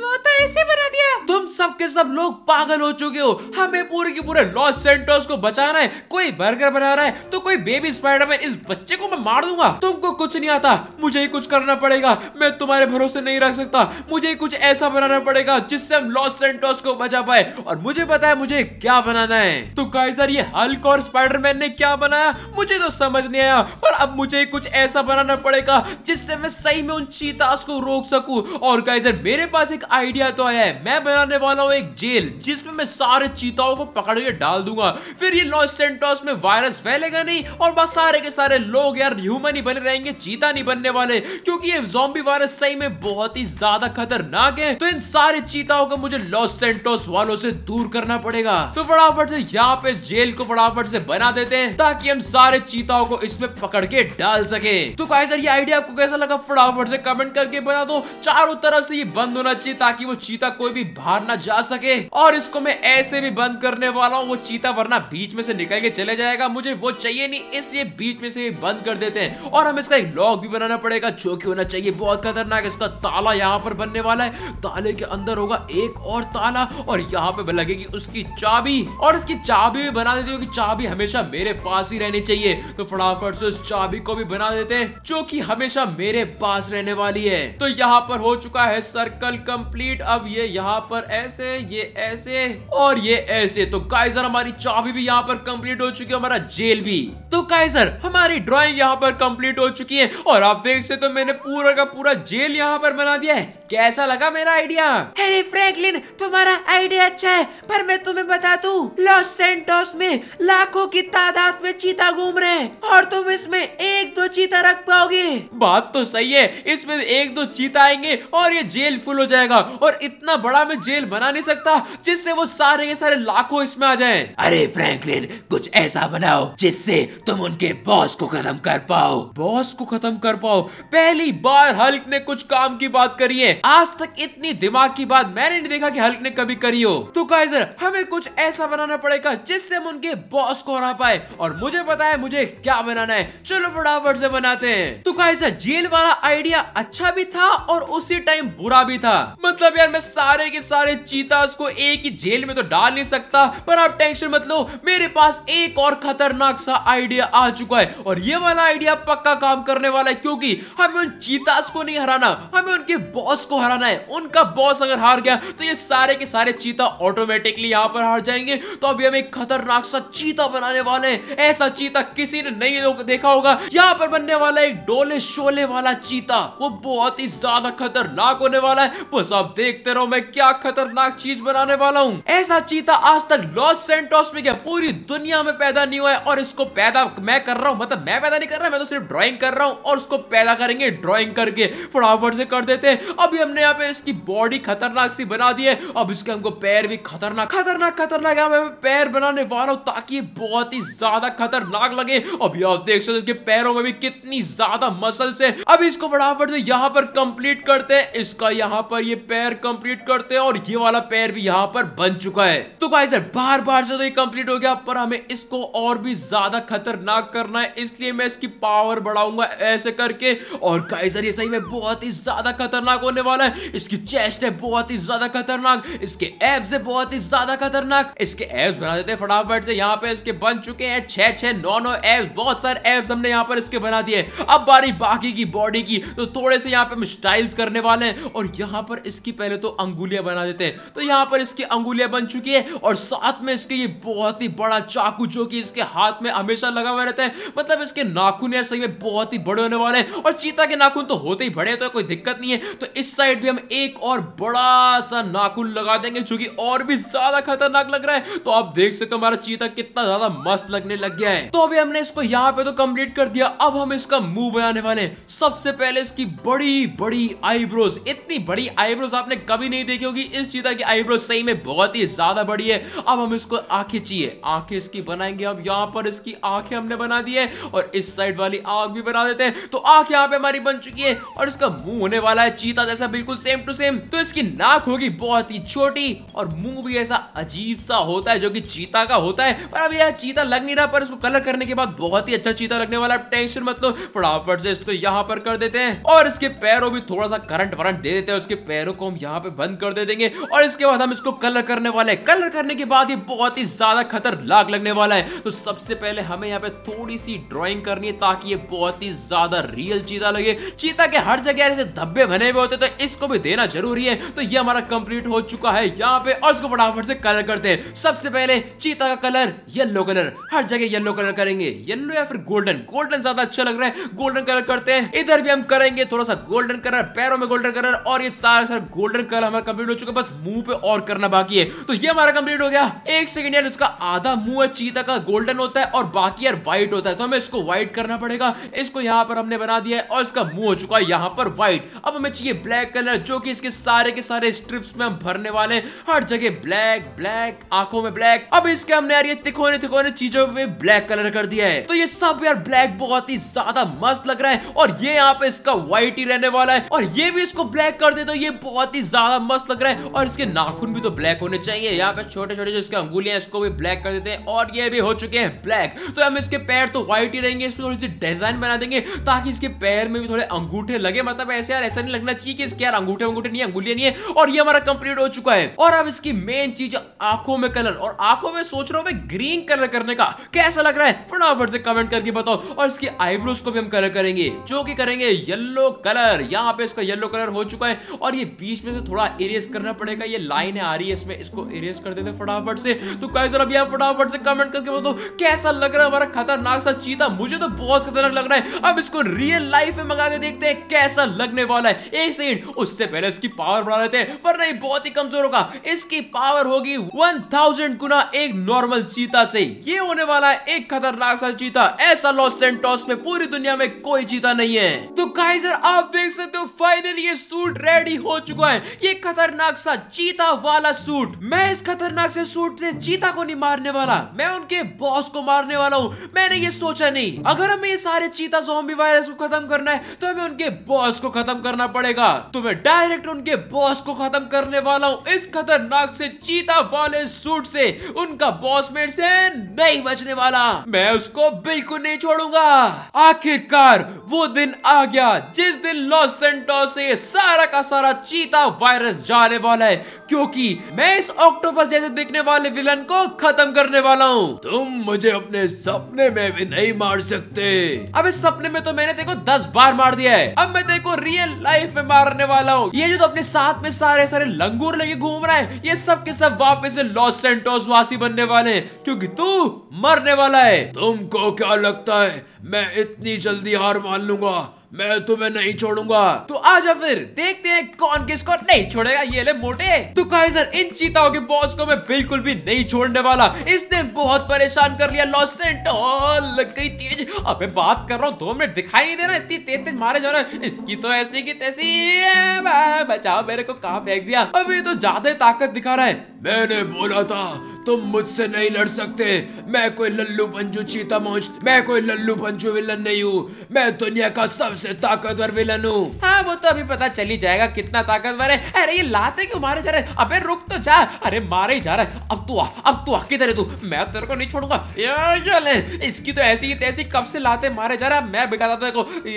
वो तो ऐसे बना दिया तुम सब के सब लोग पागल हो चुके हो हमें पूरे के पूरे लॉस सेंटर्स को बचाना है कोई बर्गर बना रहा है तो कोई बेबी स्पाइडरमैन इस बच्चे को मैं मार दूंगा तुमको कुछ नहीं आता मुझे कुछ करना पड़ेगा मैं तुम्हारे भरोसे नहीं रख सकता मुझे कुछ ऐसा बनाना पड़ेगा जिससे हम लॉस सेंटोस को बचा पाए और मुझे पता है मुझे क्या बनाना है तो काइजर ये हल्क और स्पाइडरमैन ने क्या बनाया मुझे तो समझ नहीं आया पर अब मुझे कुछ ऐसा बनाना पड़ेगा जिससे मैं सही में उन चीतास को रोक सकूं और काइजर मेरे पास एक आइडिया तो आया है मैं बनाने वाला हूँ एक जेल जिसमें मैं सारे चीताओं को पकड़ के डाल दूंगा फिर ये लॉस सेंटोस में वायरस फैलेगा नहीं और बस सारे के सारे लोग यार ह्यूमन ही बने रहेंगे चीता नहीं बनने वाले वाले क्योंकि ये जॉम्बी वायरस सही में बहुत ही ज्यादा खतरनाक है तो इन सारे चीताओं को मुझे लॉस सेंटोस वालों से दूर करना पड़ेगा तो फटाफट से यहाँ पे जेल को फटाफट से बना देते हैं ताकि हम सारे चीताओं को इसमें पकड़ के डाल सके तो काय सर ये आइडिया आपको कैसा लगा फटाफट से कमेंट करके बता दो चारों तरफ से ये बंद होना चाहिए ताकि वो चीता कोई भी बाहर ना जा सके और इसको मैं ऐसे भी बंद करने वाला हूँ वो चीता वरना बीच में से निकल के चले जाएगा मुझे वो चाहिए नहीं इसलिए बीच में से बंद कर देते हैं और हम इसका एक लॉक भी बनाना पड़ेगा पड़ेगा जो कि होना चाहिए बहुत खतरनाक इसका ताला यहाँ पर बनने वाला है ताले के अंदर होगा एक और ताला और यहाँ पे लगेगी उसकी चाबी और इसकी चाबी भी बना देती हूँ चाबी हमेशा मेरे पास ही रहनी चाहिए तो फटाफट से उस चाबी को भी बना देते हैं जो कि हमेशा मेरे पास रहने वाली है तो यहाँ पर हो चुका है सर्कल कंप्लीट अब ये यहाँ पर ऐसे ये ऐसे और ये ऐसे तो काइजर हमारी चाबी भी यहाँ पर कंप्लीट हो चुकी है हमारा जेल भी तो काइजर हमारी ड्राइंग यहाँ पर कंप्लीट हो चुकी है और आप देख से तो मैंने पूरा का पूरा जेल यहाँ पर बना दिया है कैसा लगा मेरा आइडिया अरे फ्रैंकलिन तुम्हारा आइडिया अच्छा है पर मैं तुम्हें बता दू लॉस सेंटोस में लाखों की तादाद में चीता घूम रहे हैं और तुम इसमें एक दो चीता रख पाओगे बात तो सही है इसमें एक दो चीता आएंगे और ये जेल फुल हो जाएगा और इतना बड़ा मैं जेल बना नहीं सकता जिससे वो सारे के सारे लाखों इसमें आ जाए अरे फ्रैंकलिन कुछ ऐसा बनाओ जिससे तुम उनके बॉस को खत्म कर पाओ बॉस को खत्म कर पाओ पहली बार हल्क ने कुछ काम की बात करी है आज तक इतनी दिमाग की बात मैंने नहीं देखा कि हल्क ने कभी करी हो तो काइजर हमें कुछ ऐसा बनाना पड़ेगा जिससे हम उनके बॉस को हरा पाए और मुझे पता है मुझे क्या बनाना है चलो फटाफट से बनाते हैं तो काइजर जेल वाला आइडिया अच्छा भी था और उसी टाइम बुरा भी था मतलब यार मैं सारे के सारे चीता को एक ही जेल में तो डाल नहीं सकता पर आप टेंशन मत लो मेरे पास एक और खतरनाक सा आइडिया आ चुका है और ये वाला आइडिया पक्का काम करने वाला है क्योंकि हमें उन चीतास को नहीं हराना हमें उनके बॉस उसको हराना है उनका बॉस अगर हार गया तो ये सारे के सारे चीता ऑटोमेटिकली यहाँ पर हार जाएंगे तो अभी हम एक खतरनाक सा चीता बनाने वाले हैं ऐसा चीता किसी ने नहीं देखा होगा यहाँ पर बनने वाला एक डोले शोले वाला चीता वो बहुत ही ज्यादा खतरनाक होने वाला है बस आप देखते रहो मैं क्या खतरनाक चीज बनाने वाला हूँ ऐसा चीता आज तक लॉस सेंटोस में क्या पूरी दुनिया में पैदा नहीं हुआ है और इसको पैदा मैं कर रहा हूँ मतलब मैं पैदा नहीं कर रहा मैं तो सिर्फ ड्रॉइंग कर रहा हूँ और उसको पैदा करेंगे ड्रॉइंग करके फटाफट से कर देते हैं अभी भी हमने यहाँ पे इसकी बॉडी खतरनाक सी बना दी है अब इसके हमको पैर भी खतरनाक खतरनाक खतरनाक यहाँ मैं पैर बनाने वाला हूँ ताकि ये बहुत ही ज्यादा खतरनाक लगे अब आप देख सकते इसके पैरों में भी कितनी ज्यादा मसल्स है अब इसको फटाफट से यहाँ पर कंप्लीट करते हैं इसका यहाँ पर ये पैर कंप्लीट करते हैं और ये वाला पैर भी यहाँ पर बन चुका है तो भाई सर बार बार से तो ये कंप्लीट हो गया पर हमें इसको और भी ज्यादा खतरनाक करना है इसलिए मैं इसकी पावर बढ़ाऊंगा ऐसे करके और ये सही में बहुत ही ज्यादा खतरनाक होने वाला वाला है इसकी चेस्ट है बहुत ही ज्यादा खतरनाक इसके एब्स है बहुत ही ज्यादा खतरनाक इसके एब्स बना देते फटाफट से यहाँ पे इसके बन चुके हैं छह छह नौ नौ एब्स बहुत सारे एब्स हमने यहाँ पर इसके बना दिए अब बारी बाकी की बॉडी की तो थोड़े से यहाँ पे हम स्टाइल्स करने वाले हैं और यहाँ पर इसकी पहले तो अंगुलिया बना देते हैं तो यहाँ पर इसकी अंगुलिया बन चुकी है और साथ में इसके ये बहुत ही बड़ा चाकू जो कि इसके हाथ में हमेशा लगा हुआ रहता है मतलब इसके नाखून यार सही में बहुत ही बड़े होने वाले हैं और चीता के नाखून तो होते ही बड़े तो कोई दिक्कत नहीं है तो इस साइड भी हम एक और बड़ा सा नाखून लगा देंगे जो कि और भी ज्यादा खतरनाक लग रहा है तो आप देख सकते हो हमारा चीता कितना ज्यादा मस्त लगने लग गया है तो अभी हमने इसको यहाँ पे तो कम्प्लीट कर दिया अब हम इसका मुंह बनाने वाले सबसे पहले इसकी बड़ी बड़ी आईब्रोज इतनी बड़ी आईब्रोज आपने कभी नहीं देखी होगी इस चीता की आईब्रोज सही में बहुत ही ज्यादा बड़ी है अब हम इसको आंखें चाहिए आंखें इसकी बनाएंगे अब यहाँ पर इसकी आंखें हमने बना दी है और इस साइड वाली आंख भी बना देते हैं तो आंख यहाँ पे हमारी बन चुकी है और इसका मुंह होने वाला है चीता जैसे जैसा बिल्कुल सेम टू सेम तो इसकी नाक होगी बहुत ही छोटी और मुंह भी ऐसा अजीब सा होता है जो कि चीता का होता है पर अब यह चीता लग नहीं रहा पर इसको कलर करने के बाद बहुत ही अच्छा चीता लगने वाला टेंशन मत लो फटाफट से इसको यहाँ पर कर देते हैं और इसके पैरों भी थोड़ा सा करंट वरंट दे देते हैं उसके पैरों को हम यहाँ पे बंद कर दे देंगे और इसके बाद हम इसको कलर करने वाले कलर करने के बाद ये बहुत ही ज्यादा खतरनाक लगने वाला है तो सबसे पहले हमें यहाँ पे थोड़ी सी ड्रॉइंग करनी है ताकि ये बहुत ही ज्यादा रियल चीता लगे चीता के हर जगह ऐसे धब्बे बने हुए होते तो है इसको भी देना जरूरी है तो ये हमारा कंप्लीट हो चुका है यहाँ पे और इसको फटाफट से कलर करते हैं सबसे पहले चीता का कलर येलो कलर हर जगह येलो कलर करेंगे येलो या फिर गोल्डन गोल्डन ज्यादा अच्छा लग रहा है गोल्डन कलर करते हैं इधर भी हम करेंगे थोड़ा सा गोल्डन कलर पैरों में गोल्डन कलर और ये सारा सारा गोल्डन कलर हमारा कंप्लीट हो चुका है बस मुंह पे और करना बाकी है तो ये हमारा कंप्लीट हो गया एक सेकंड यार इसका आधा मुंह है चीता का गोल्डन होता है और बाकी यार व्हाइट होता है तो हमें इसको व्हाइट करना पड़ेगा इसको यहाँ पर हमने बना दिया है और इसका मुंह हो चुका है यहाँ पर व्हाइट अब हमें चाहिए ब्लैक ब्लैक कलर जो कि इसके सारे के सारे स्ट्रिप्स में हम भरने वाले हैं हर जगह ब्लैक ब्लैक आंखों में ब्लैक अब इसके हमने यार ये तिकोने तिकोने चीजों पे ब्लैक कलर कर दिया है तो ये सब यार ब्लैक बहुत ही ज्यादा मस्त लग रहा है और ये यहाँ पे इसका व्हाइट ही रहने वाला है और ये भी इसको ब्लैक कर दे तो ये बहुत ही ज्यादा मस्त लग रहा है और इसके नाखून भी तो ब्लैक होने चाहिए यहाँ पे छोटे छोटे जो इसके अंगुलियां इसको भी ब्लैक कर देते हैं और ये भी हो चुके हैं ब्लैक तो हम इसके पैर तो व्हाइट ही रहेंगे इसमें थोड़ी सी डिजाइन बना देंगे ताकि इसके पैर में भी थोड़े अंगूठे लगे मतलब ऐसे यार ऐसा नहीं लगना चाहिए कि इसके यार अंगूठे अंगूठे नहीं अंगुलिया नहीं है और ये हमारा कंप्लीट हो चुका है और अब इसकी मेन चीज आंखों में कलर और आंखों में सोच रहा हूँ ग्रीन कलर करने का कैसा लग रहा है फटाफट से कमेंट करके बताओ और इसकी आईब्रोज को भी हम कलर करेंगे जो की करेंगे येल्लो कलर यहाँ पे इसका येल्लो कलर हो चुका है और ये बीच में से थोड़ा इरेज करना पड़ेगा ये लाइन आ रही है इसमें इसको इरेज कर देते फटाफट से तो कैसे अभी आप फटाफट से कमेंट करके बताओ कैसा लग रहा है हमारा खतरनाक सा चीता मुझे तो बहुत खतरनाक लग रहा है अब इसको रियल लाइफ में मंगा के देखते हैं कैसा लगने वाला है एक सेकंड उससे पहले इसकी पावर बढ़ा लेते हैं वरना बहुत ही कमजोर होगा इसकी पावर होगी 1000 गुना एक नॉर्मल चीता से ये होने वाला है एक खतरनाक सा चीता ऐसा लॉस सेंटोस में पूरी दुनिया में कोई चीता नहीं है तो गाइजर आप देख सकते हो फाइनली ये सूट रेडी हो चुका है ये खतरनाक सा चीता वाला सूट मैं इस खतरनाक से सूट से चीता को नहीं मारने वाला मैं उनके बॉस को मारने वाला हूँ मैंने ये सोचा नहीं अगर हमें ये सारे चीता जोम्बी वायरस को खत्म करना है तो हमें उनके बॉस को खत्म करना पड़ेगा तो मैं डायरेक्ट उनके बॉस को खत्म करने वाला हूँ इस खतरनाक से चीता वाले सूट से उनका बॉस मेट से नहीं बचने वाला मैं उसको बिल्कुल नहीं छोड़ूंगा आखिरकार वो दिन आ गया जिस दिन लॉस सेंटो से सारा का सारा चीता वायरस जाने वाला है क्योंकि मैं इस ऑक्टोपस जैसे दिखने वाले विलन को खत्म करने वाला हूँ तुम मुझे अपने सपने में भी नहीं मार सकते अब इस सपने में तो मैंने देखो दस बार मार दिया है अब मैं देखो रियल लाइफ में मारने करने वाला हूँ ये जो तो अपने साथ में सारे सारे लंगूर लेके घूम रहा है ये सब के सब वापस लॉस सेंटोस वासी बनने वाले हैं क्योंकि तू मरने वाला है तुमको क्या लगता है मैं इतनी जल्दी हार मान लूंगा मैं तुम्हें नहीं छोड़ूंगा तो आजा फिर देखते हैं कौन किसको नहीं छोड़ेगा ये ले मोटे तो कहे सर इन चीताओं के बॉस को मैं बिल्कुल भी नहीं छोड़ने वाला इसने बहुत परेशान कर लिया लॉस लग गई तेज अबे बात कर रहा हूँ दो मिनट दिखाई नहीं दे रहा इतनी तेज तेज मारे जा रहा इसकी तो ऐसी की तैसी बचाओ मेरे को कहा फेंक दिया अभी तो ज्यादा ताकत दिखा रहा है मैंने बोला था तुम मुझसे नहीं लड़ सकते मैं कोई लल्लू पंजू चीता मोच मैं कोई लल्लू पंजू विलन नहीं हूँ मैं दुनिया का सबसे ताकतवर विलन हूँ हाँ वो तो अभी पता चली जाएगा कितना ताकतवर है अरे ये लाते क्यों मारे जा रहे अबे रुक तो जा अरे मारे ही जा रहा है अब तू आ अब तू आ किधर है तू मैं तेरे को नहीं छोड़ूंगा चल इसकी तो ऐसी तैसी कब से लाते मारे जा रहा मैं बिगाता तेरे को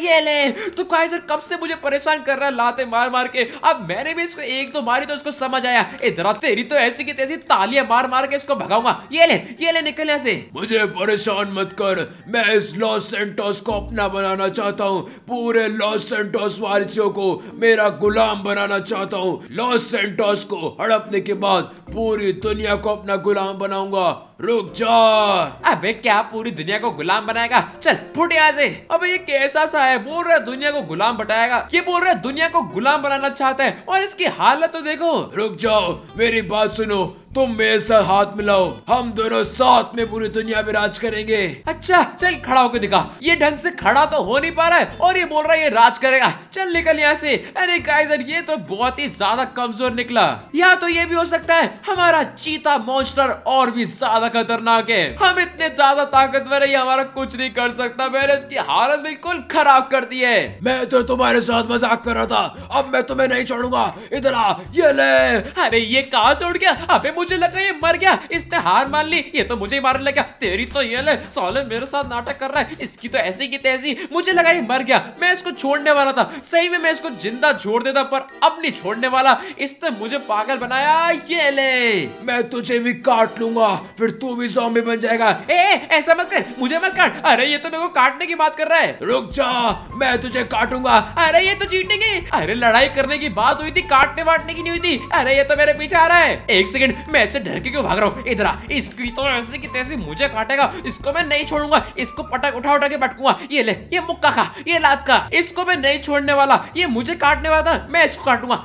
ये ले तू सर कब से मुझे परेशान कर रहा है लाते मार मार के अब मैंने भी इसको एक दो मारी तो उसको समझ आया इधर तेरी तो ऐसी की तेजी तालियां मार मार के इसको भगाऊंगा ये ले ये ले निकल यहाँ से मुझे परेशान मत कर मैं इस लॉस सेंटोस को अपना बनाना चाहता हूँ पूरे लॉस सेंटोस वारिसियों को मेरा गुलाम बनाना चाहता हूँ लॉस सेंटोस को हड़पने के बाद पूरी दुनिया को अपना गुलाम बनाऊंगा रुक जाओ अबे क्या पूरी दुनिया को गुलाम बनाएगा चल फुट यहाँ से अबे ये कैसा सा है बोल रहा है दुनिया को गुलाम बटाएगा ये बोल रहा है दुनिया को गुलाम बनाना चाहता है और इसकी हालत तो देखो रुक जाओ मेरी बात सुनो तुम मेरे साथ हाथ मिलाओ हम दोनों साथ में पूरी दुनिया में राज करेंगे अच्छा चल खड़ा होकर दिखा ये ढंग से खड़ा तो हो नहीं पा रहा है और ये बोल रहा है ये राज करेगा चल निकल यहाँ से अरे काइजर ये तो बहुत ही ज्यादा कमजोर निकला या तो ये भी हो सकता है हमारा चीता मॉन्स्टर और भी ज्यादा खतरनाक है हम इतने ज्यादा ताकतवर है हमारा कुछ नहीं कर सकता मैंने इसकी हालत बिल्कुल खराब कर दी है मैं तो तुम्हारे साथ मजाक कर रहा था अब मैं तुम्हें नहीं छोड़ूंगा इधर आ ये ले अरे ये कहा छोड़ गया अबे मुझे लगा ये मर गया इसने हार मान ली ये तो मुझे ही मारने लगा तेरी तो ये ले सोलन मेरे साथ नाटक कर रहा है इसकी तो ऐसी की तैसी मुझे लगा ये मर गया मैं इसको छोड़ने वाला था सही में मैं इसको जिंदा छोड़ देता पर अब नहीं छोड़ने वाला इसने मुझे पागल बनाया ये ले मैं तुझे भी काट लूंगा फिर तू भी जॉम्बी बन जाएगा ए, ऐसा मत कर मुझे मत काट अरे ये तो मेरे को काटने की बात कर रहा है रुक जा मैं तुझे काटूंगा अरे ये तो चीटिंग है अरे लड़ाई करने की बात हुई थी काटने वाटने की नहीं हुई थी अरे ये तो मेरे पीछे आ रहा है एक सेकंड मैं ऐसे डर के क्यों भाग रहा हूँ इधर आ इसकी तो ऐसे की तैसे मुझे काटेगा इसको मैं नहीं छोड़ूंगा इसको पटक उठा उठा के पटकूंगा ये ले ये मुक्का खा ये लात का इसको मैं नहीं छोड़ने वाला ये मुझे काटने वाला था मैं इसको काटूंगा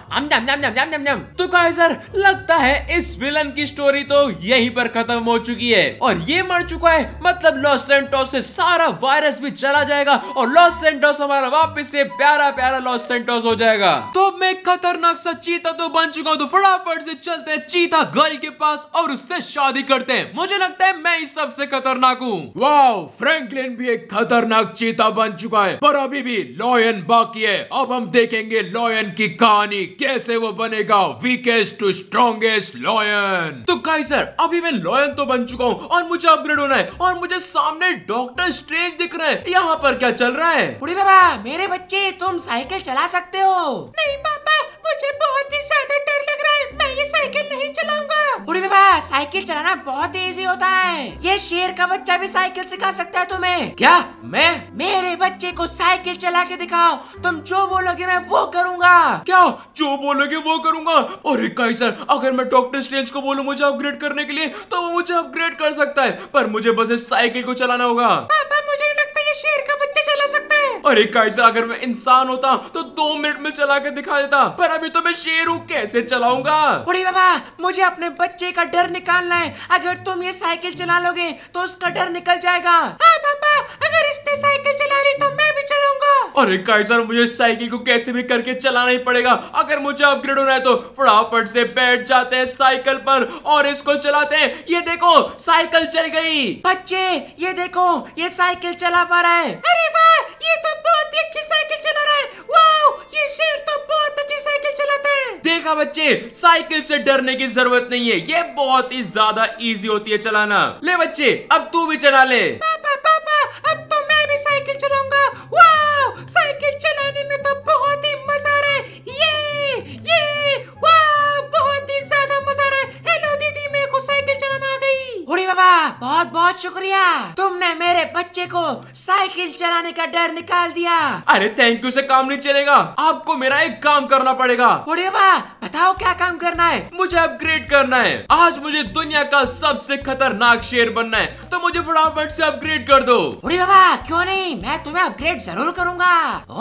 तो कहा सर लगता है इस विलन की स्टोरी तो यही पर खत्म हो चुकी है और ये मर चुका है मतलब लॉस सेंटोस से सारा वायरस भी चला जाएगा और लॉस सेंटोस हमारा वापस से प्यारा प्यारा लॉस सेंटोस हो जाएगा तो मैं खतरनाक सा चीता तो बन चुका हूँ तो फटाफट से चलते चीता गल भाई के पास और उससे शादी करते हैं मुझे लगता है मैं इस सबसे खतरनाक हूँ वाओ फ्रैंकलिन भी एक खतरनाक चीता बन चुका है पर अभी भी लॉयन बाकी है अब हम देखेंगे लॉयन की कहानी कैसे वो बनेगा वीकेस्ट टू स्ट्रॉन्गेस्ट लॉयन तो कहीं सर अभी मैं लॉयन तो बन चुका हूँ और मुझे अपग्रेड होना है और मुझे सामने डॉक्टर स्ट्रेंज दिख रहे हैं यहाँ पर क्या चल रहा है बाबा मेरे बच्चे तुम साइकिल चला सकते हो नहीं पापा मुझे बहुत ही ज्यादा डर लग रहा है मैं ये साइकिल नहीं चलाऊंगा बुढ़ी बाबा साइकिल चलाना बहुत इजी होता है ये शेर का बच्चा भी साइकिल सिखा सकता है तुम्हें क्या मैं मेरे बच्चे को साइकिल चला के दिखाओ तुम जो बोलोगे मैं वो करूँगा क्या जो बोलोगे वो करूँगा और इक्का सर अगर मैं डॉक्टर स्ट्रेंज को बोलूँ मुझे अपग्रेड करने के लिए तो वो मुझे अपग्रेड कर सकता है पर मुझे बस इस साइकिल को चलाना होगा पापा मुझे लगता है ये शेर का बच्चा चला सकता है अरे कायसा अगर मैं इंसान होता तो दो मिनट में चला कर दिखा देता पर अभी तो मैं शेर हूँ कैसे चलाऊंगा बुढ़ी बाबा मुझे अपने बच्चे का डर निकालना है अगर तुम ये साइकिल चला लोगे तो उसका डर निकल जाएगा हाँ पापा अगर इसने साइकिल चला रही तो मैं भी चलाऊंगा अरे कायसर मुझे साइकिल को कैसे भी करके चलाना ही पड़ेगा अगर मुझे अपग्रेड होना है तो फटाफट से बैठ जाते हैं साइकिल पर और इसको चलाते हैं ये देखो साइकिल चल गई बच्चे ये देखो ये साइकिल चला पा रहा है अरे वाह ये तो बहुत ही अच्छी साइकिल चला रहा है वाओ ये शेर तो बहुत अच्छी साइकिल चलाता है देखा बच्चे साइकिल से डरने की जरूरत नहीं है ये बहुत ही ज्यादा इजी होती है चलाना ले बच्चे अब तू भी चला ले पापा पापा अब तो मैं भी साइकिल चलाऊंगा वाओ साइकिल चलाने में तो बहुत ही मजा आ रहा है ये ये उड़ी बाबा बहुत बहुत शुक्रिया तुमने मेरे बच्चे को साइकिल चलाने का डर निकाल दिया अरे थैंक यू से काम नहीं चलेगा आपको मेरा एक काम करना पड़ेगा उड़ी बाबा बताओ क्या काम करना है मुझे अपग्रेड करना है आज मुझे दुनिया का सबसे खतरनाक शेर बनना है तो मुझे फटाफट ऐसी अपग्रेड कर दो उड़ी बाबा क्यों नहीं मैं तुम्हें अपग्रेड जरूर करूंगा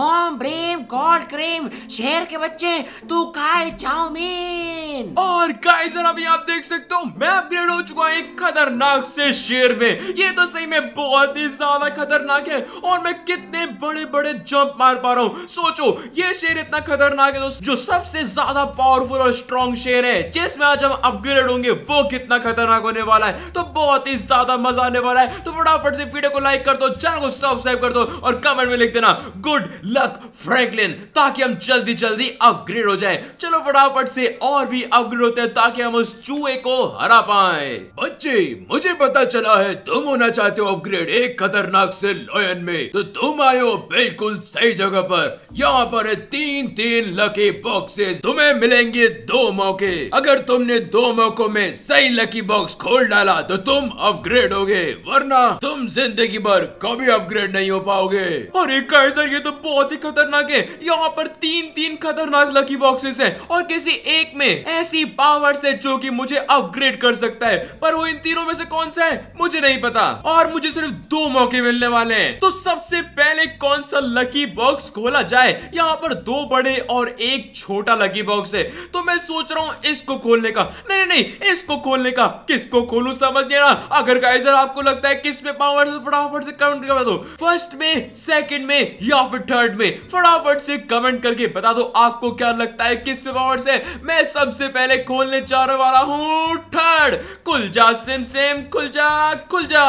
ओम ब्रेम गॉड क्रीम शेर के बच्चे तू खाए चाउमीन और गाइस आप देख सकते हो मैं अपग्रेड हो चुका हूँ एक खतरनाक से शेर में ये तो सही में बहुत ही ज्यादा खतरनाक है और मैं कितने बड़े बड़े जंप मार पा रहा हूँ सोचो ये शेर इतना खतरनाक है दोस्तों जो सबसे ज्यादा पावरफुल और स्ट्रॉन्ग शेर है जिसमें आज हम अपग्रेड होंगे वो कितना खतरनाक होने वाला है तो बहुत ही ज्यादा मजा आने वाला है तो फटाफट से वीडियो को लाइक कर दो चैनल को सब्सक्राइब कर दो और कमेंट में लिख देना गुड लक फ्रैंकलिन ताकि हम जल्दी जल्दी अपग्रेड हो जाए चलो फटाफट से और भी अपग्रेड होते हैं ताकि हम उस चूहे को हरा पाए बच्चे मुझे पता चला है तुम होना चाहते हो अपग्रेड एक खतरनाक से लोयन में तो तुम आए हो बिल्कुल सही जगह पर यहाँ पर है तीन तीन लकी बॉक्सेस तुम्हें मिलेंगे दो मौके अगर तुमने दो मौकों में सही लकी बॉक्स खोल डाला तो तुम अपग्रेड हो गए वरना तुम जिंदगी भर कभी अपग्रेड नहीं हो पाओगे और एक सर ये तो बहुत ही खतरनाक है यहाँ पर तीन तीन खतरनाक लकी बॉक्सेस है और किसी एक में ऐसी पावर से जो की मुझे अपग्रेड कर सकता है पर वो इन तीन तीनों में से कौन सा है मुझे नहीं पता और मुझे सिर्फ दो मौके मिलने वाले हैं तो सबसे पहले कौन सा लकी बॉक्स खोला जाए यहाँ पर दो बड़े और एक छोटा लकी बॉक्स है तो मैं सोच रहा हूँ इसको खोलने का नहीं नहीं इसको खोलने का किसको खोलू समझ नहीं रहा अगर गाइजर आपको लगता है किस में पावर तो फटाफट से कमेंट करवा दो फर्स्ट में सेकंड में या फिर थर्ड में फटाफट से कमेंट करके बता दो आपको क्या लगता है किस में पावर से मैं सबसे पहले खोलने जा वाला हूँ थर्ड कुलजा सिंह सेम खुल जा खुल जा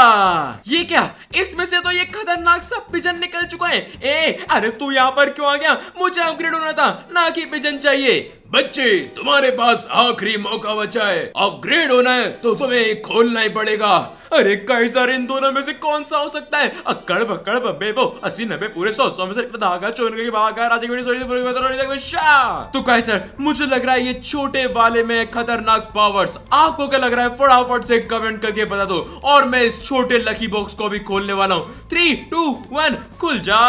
ये क्या इसमें से तो ये खतरनाक सा पिजन निकल चुका है ए अरे तू यहाँ पर क्यों आ गया मुझे अपग्रेड होना था ना कि पिजन चाहिए बच्चे तुम्हारे पास आखिरी मौका बचा है अपग्रेड होना है तो तुम्हें खोलना ही पड़ेगा अरे कई सारे इन दोनों में से कौन सा हो सकता है अकड़ बकड़ बब्बे बो असी नब्बे पूरे सौ सौ में से धागा चोर के भागा राजे की सोरी पूरी मतलब तो कई सर मुझे लग रहा है ये छोटे वाले में खतरनाक पावर्स आपको क्या लग रहा है फटाफट से कमेंट करके बता दो और मैं इस छोटे लकी बॉक्स को भी खोलने वाला हूँ थ्री टू वन खुल जा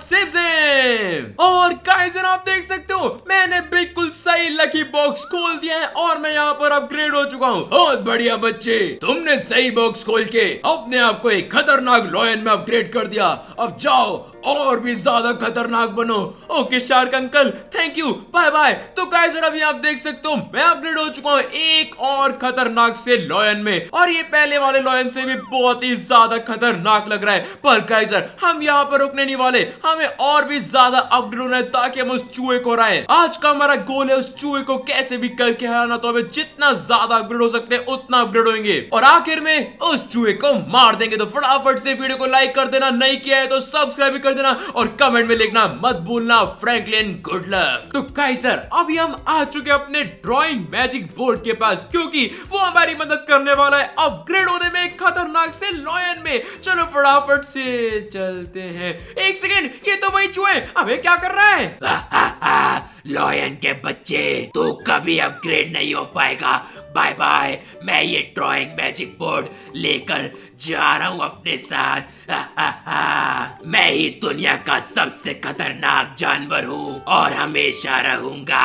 सिम सिम और काइजन आप देख सकते हो मैंने बिल्कुल सही लकी बॉक्स खोल दिया है और मैं यहाँ पर अपग्रेड हो चुका हूँ बहुत बढ़िया बच्चे तुमने सही बॉक्स खोल के अपने आप को एक खतरनाक लॉयन में अपग्रेड कर दिया अब जाओ और भी ज्यादा खतरनाक बनो okay shark uncle thank you bye bye तो गाइस और अभी आप देख सकते हो मैं अपडेट हो चुका हूँ एक और खतरनाक से लॉयन में और ये पहले वाले लॉयन से भी बहुत ही ज्यादा खतरनाक लग रहा है पर गाइस हम यहाँ पर रुकने नहीं वाले हमें और भी ज्यादा अपडेट होना है ताकि हम उस चूहे को हराए आज का हमारा गोल है उस चूहे को कैसे भी करके हराना तो हमें जितना ज्यादा अपडेट हो सकते हैं उतना अपडेट होंगे और आखिर में उस चूहे को मार देंगे तो फटाफट से वीडियो को लाइक कर देना नहीं किया है तो सब्सक्राइब कर देना और कमेंट में लिखना मत भूलना फ्रैंकलिन गुड लक तो काइसर अभी हम आ चुके अपने ड्राइंग मैजिक बोर्ड के पास क्योंकि वो हमारी मदद करने वाला है अपग्रेड होने में खतरनाक से लॉयन में चलो फटाफट से चलते हैं एक सेकेंड ये तो वही चूहे हमें क्या कर रहा है लॉयन के बच्चे तू कभी अपग्रेड नहीं हो पाएगा बाय बाय मैं ये ड्राइंग मैजिक बोर्ड लेकर जा रहा हूँ अपने साथ मैं ही दुनिया का सबसे खतरनाक जानवर हूँ और हमेशा रहूंगा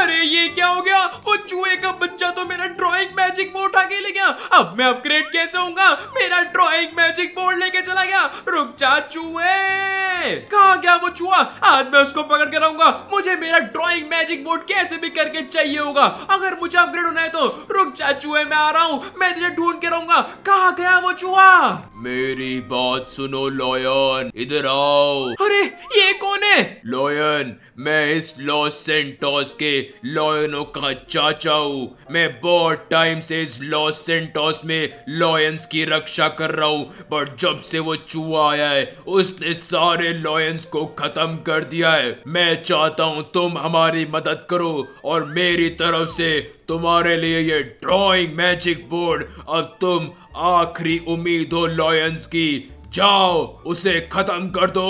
अरे ये क्या हो गया वो चूहे का बच्चा तो मेरा ड्राइंग मैजिक बोर्ड आगे ले गया अब मैं अपग्रेड कैसे होऊंगा मेरा ड्राइंग मैजिक बोर्ड लेके चला गया रुक जा चूहे कहा गया वो चूहा आज मैं उसको पकड़ कर आऊंगा मुझे मेरा ड्राइंग मैजिक बोर्ड कैसे भी करके चाहिए होगा अगर मुझे अपग्रेड होना है तो रुक जा चूहे मैं आ रहा हूँ मैं तुझे ढूंढ के रहूंगा कहा गया वो चूहा मेरी बात सुनो लॉयन इधर आओ अरे ये कौन है लॉयन मैं इस लॉस सेंटोस के लॉयनों का चाचा हूँ मैं बहुत टाइम से इस लॉस सेंटोस में लॉयंस की रक्षा कर रहा हूँ बट जब से वो चूहा आया है उसने सारे लॉयंस को खत्म कर दिया है मैं चाहता हूँ तुम हमारी मदद करो और मेरी तरफ से तुम्हारे लिए ये ड्राइंग मैजिक बोर्ड और तुम आखिरी उम्मीद हो लॉयंस की जाओ उसे खत्म कर दो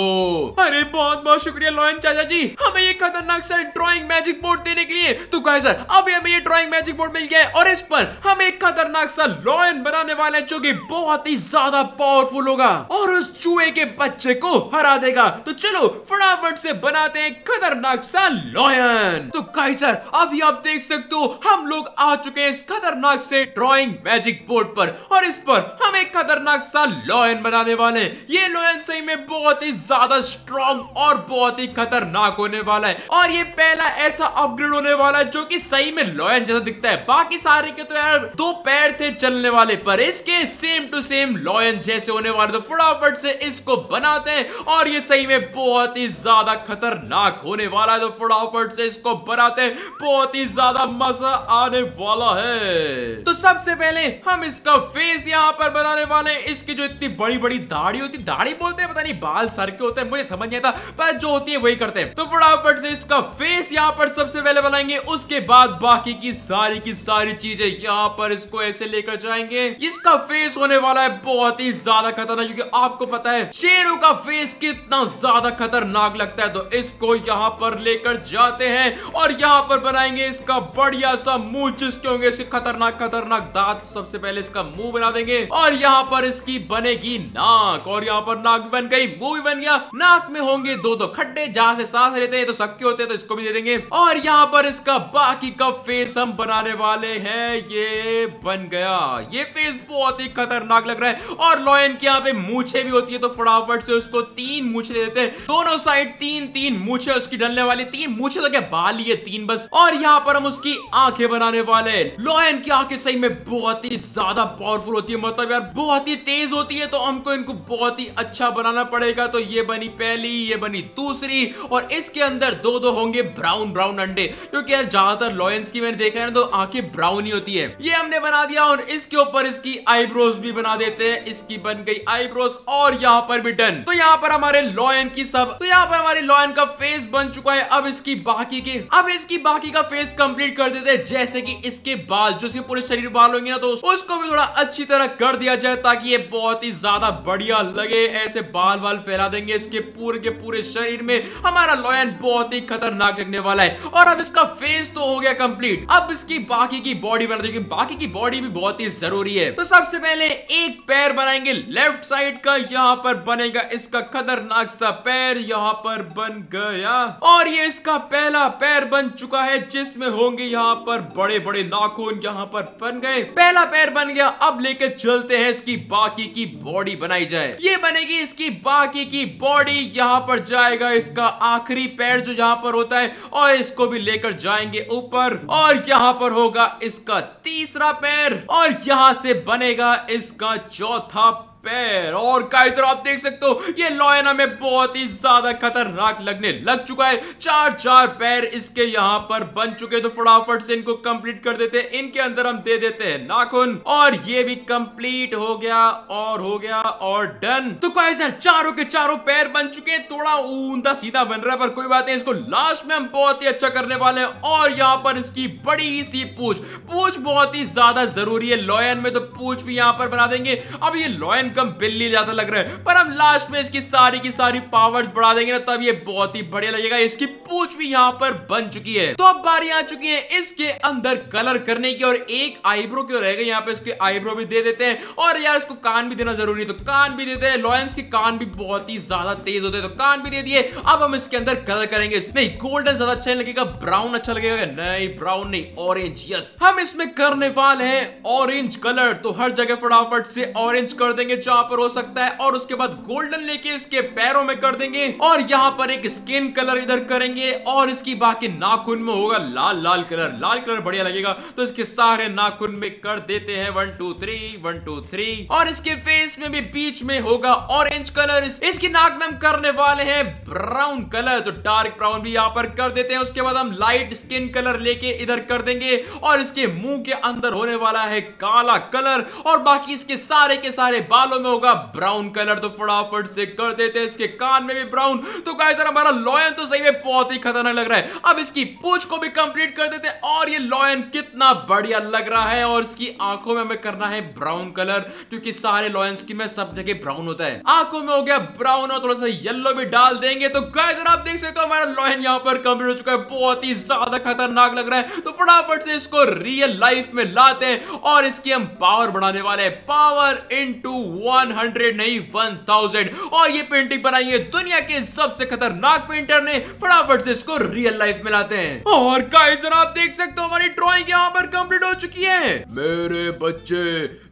अरे बहुत बहुत शुक्रिया लॉयन चाचा जी हमें ये खतरनाक सर ड्राइंग मैजिक बोर्ड देने के लिए तो कहे सर अभी हमें ये ड्राइंग मैजिक बोर्ड मिल गया है और इस पर हम एक खतरनाक सा लॉयन बनाने वाले हैं जो कि बहुत ही ज्यादा पावरफुल होगा और उस चूहे के बच्चे को हरा देगा तो चलो फटाफट से बनाते हैं खतरनाक सा लॉयन तो कहे सर अभी आप देख सकते हो हम लोग आ चुके हैं इस खतरनाक से ड्रॉइंग मैजिक बोर्ड पर और इस पर हम एक खतरनाक सा लॉयन बनाने वाले वाले हैं ये लोयन सही में बहुत ही ज्यादा स्ट्रॉन्ग और बहुत ही खतरनाक होने वाला है और ये पहला ऐसा अपग्रेड होने वाला है जो की सही में लोयन जैसा दिखता है बाकी सारे के तो यार दो पैर थे चलने वाले पर इसके सेम टू सेम लॉयन जैसे होने वाले तो फटाफट से इसको बनाते हैं और ये सही में बहुत ही ज्यादा खतरनाक होने वाला है तो फटाफट से इसको बनाते हैं बहुत ही ज्यादा मजा आने वाला है तो सबसे पहले हम इसका फेस यहाँ पर बनाने वाले इसकी जो इतनी बड़ी बड़ी दाढ़ दाढ़ी होती दाढ़ी बोलते हैं पता नहीं बाल सर के होते हैं मुझे समझ नहीं आता पर जो होती है वही करते हैं तो फटाफट से इसका फेस यहाँ पर सबसे पहले बनाएंगे उसके बाद बाकी की सारी की सारी चीजें यहाँ पर इसको ऐसे लेकर जाएंगे इसका फेस होने वाला है बहुत ही ज्यादा खतरनाक क्योंकि आपको पता है शेरों का फेस कितना ज्यादा खतरनाक लगता है तो इसको यहाँ पर लेकर जाते हैं और यहाँ पर बनाएंगे इसका बढ़िया सा मुंह जिसके होंगे खतरनाक खतरनाक दांत सबसे पहले इसका मुंह बना देंगे और यहाँ पर इसकी बनेगी नाक नाक और यहाँ पर नाक बन गई मुंह भी बन गया नाक में होंगे दो दो खड्डे जहाँ से सांस लेते हैं तो सक्के होते हैं तो इसको भी दे देंगे और यहाँ पर इसका बाकी का फेस हम बनाने वाले है ये बन गया ये फेस बहुत ही खतरनाक लग रहा है और लॉयन के यहाँ पे मूछे भी होती है तो फटाफट से उसको तीन मूछे देते हैं दोनों साइड तीन तीन मूछे उसकी डलने वाली तीन मूछे तो क्या बाल ये तीन बस और यहाँ पर हम उसकी आंखें बनाने वाले लॉयन की आंखें सही में बहुत ही ज्यादा पावरफुल होती है मतलब यार बहुत ही तेज होती है तो हमको इनको बहुत ही अच्छा बनाना पड़ेगा तो ये बनी पहली ये बनी दूसरी और इसके अंदर दो दो होंगे ब्राउन ब्राउन अंडे क्योंकि यार ज्यादातर लॉयंस की मैंने देखा है ना तो आंखें ब्राउन ही होती है ये हमने बना दिया और इसके ऊपर इसकी आईब्रोज भी बना देते हैं इसकी बन गई आईब्रोज और यहाँ पर भी डन तो यहाँ पर हमारे लॉयन की सब तो यहाँ पर हमारे लॉयन का फेस बन चुका है अब इसकी बाकी के अब इसकी बाकी का फेस कंप्लीट कर देते हैं जैसे कि इसके बाल जो पूरे शरीर बाल होंगे ना तो उसको भी थोड़ा अच्छी तरह कर दिया जाए ताकि ये बहुत ही ज्यादा बड़ी बढ़िया लगे ऐसे बाल बाल फैला देंगे इसके पूरे के पूरे शरीर में हमारा लॉयन बहुत ही खतरनाक लगने वाला है और अब इसका फेस तो हो गया कंप्लीट अब इसकी बाकी की बॉडी बना देगी बाकी की बॉडी भी बहुत ही जरूरी है तो सबसे पहले एक पैर बनाएंगे लेफ्ट साइड का यहाँ पर बनेगा इसका खतरनाक सा पैर यहाँ पर बन गया और ये इसका पहला पैर बन चुका है जिसमें होंगे यहाँ पर बड़े बड़े नाखून यहाँ पर बन गए पहला पैर बन गया अब लेकर चलते हैं इसकी बाकी की बॉडी बनाई जाए ये बनेगी इसकी बाकी की बॉडी यहाँ पर जाएगा इसका आखिरी पैर जो यहाँ पर होता है और इसको भी लेकर जाएंगे ऊपर और यहाँ पर होगा इसका तीसरा पैर और यहाँ से बनेगा इसका चौथा पैर और काइजर आप देख सकते हो ये लॉयन में बहुत ही ज्यादा खतरनाक लगने लग चुका है चार चार पैर इसके यहाँ पर बन चुके तो फटाफट से इनको कंप्लीट कर देते हैं इनके अंदर हम दे देते हैं नाखून और ये भी कंप्लीट हो गया और हो गया और डन तो काइजर चारों के चारों पैर बन चुके हैं थोड़ा ऊंधा सीधा बन रहा है पर कोई बात नहीं इसको लास्ट में हम बहुत ही अच्छा करने वाले हैं और यहाँ पर इसकी बड़ी सी पूछ पूछ बहुत ही ज्यादा जरूरी है लॉयन में तो पूछ भी यहाँ पर बना देंगे अब ये लॉयन इनकम बिल बिल्ली ज्यादा लग रहा है पर हम लास्ट में इसकी सारी की सारी पावर्स बढ़ा देंगे ना तब ये बहुत ही बढ़िया लगेगा इसकी पूछ भी यहाँ पर बन चुकी है तो अब बारी आ चुकी है इसके अंदर कलर करने की और एक आईब्रो क्यों रहेगा यहाँ पे इसके आईब्रो भी दे देते हैं और यार इसको कान भी देना जरूरी है तो कान भी देते हैं लॉयंस के कान भी बहुत ही ज्यादा तेज होते हैं तो कान भी दे दिए अब हम इसके अंदर कलर करेंगे नहीं गोल्डन ज्यादा अच्छा लगेगा ब्राउन अच्छा लगेगा नहीं ब्राउन नहीं ऑरेंज यस हम इसमें करने वाले हैं ऑरेंज कलर तो हर जगह फटाफट से ऑरेंज कर देंगे जहां पर हो सकता है और उसके बाद गोल्डन लेके इसके पैरों में कर देंगे और यहाँ पर एक स्किन कलर इधर करेंगे और इसकी बाकी नाखून में होगा लाल लाल कलर लाल कलर बढ़िया लगेगा तो इसके सारे नाखून में कर देते हैं one two three one two three और इसके फेस में भी बीच में होगा ऑरेंज कलर इसकी नाक में हम करने वाले हैं ब्राउन कलर तो डार्क ब्राउन भी यहाँ पर कर देते हैं उसके बाद हम लाइट स्किन कलर लेके इधर कर देंगे और इसके मुंह के अंदर होने वाला है काला कलर और बाकी इसके सारे के सारे बालों बालों में होगा ब्राउन कलर तो फटाफट से कर देते हैं इसके कान में भी ब्राउन तो गाइस यार हमारा लॉयन तो सही में बहुत ही खतरनाक लग रहा है अब इसकी पूछ को भी कंप्लीट कर देते हैं और ये लॉयन कितना बढ़िया लग रहा है और इसकी आंखों में हमें करना है ब्राउन कलर क्योंकि सारे लॉयंस की में सब जगह ब्राउन होता है आंखों में हो गया ब्राउन और थोड़ा सा येलो भी डाल देंगे तो गाइस यार आप देख सकते हो हमारा लॉयन यहां पर कंप्लीट हो चुका है बहुत ही ज्यादा खतरनाक लग रहा है तो फटाफट से इसको रियल लाइफ में लाते हैं और इसकी हम पावर बढ़ाने वाले पावर इन टू 100 नहीं 1000 और ये पेंटिंग बनाई है दुनिया के सबसे खतरनाक पेंटर ने फटाफट से इसको रियल लाइफ में लाते हैं और गाइस आप देख सकते हो हमारी ड्राइंग यहाँ पर कंप्लीट हो चुकी है मेरे बच्चे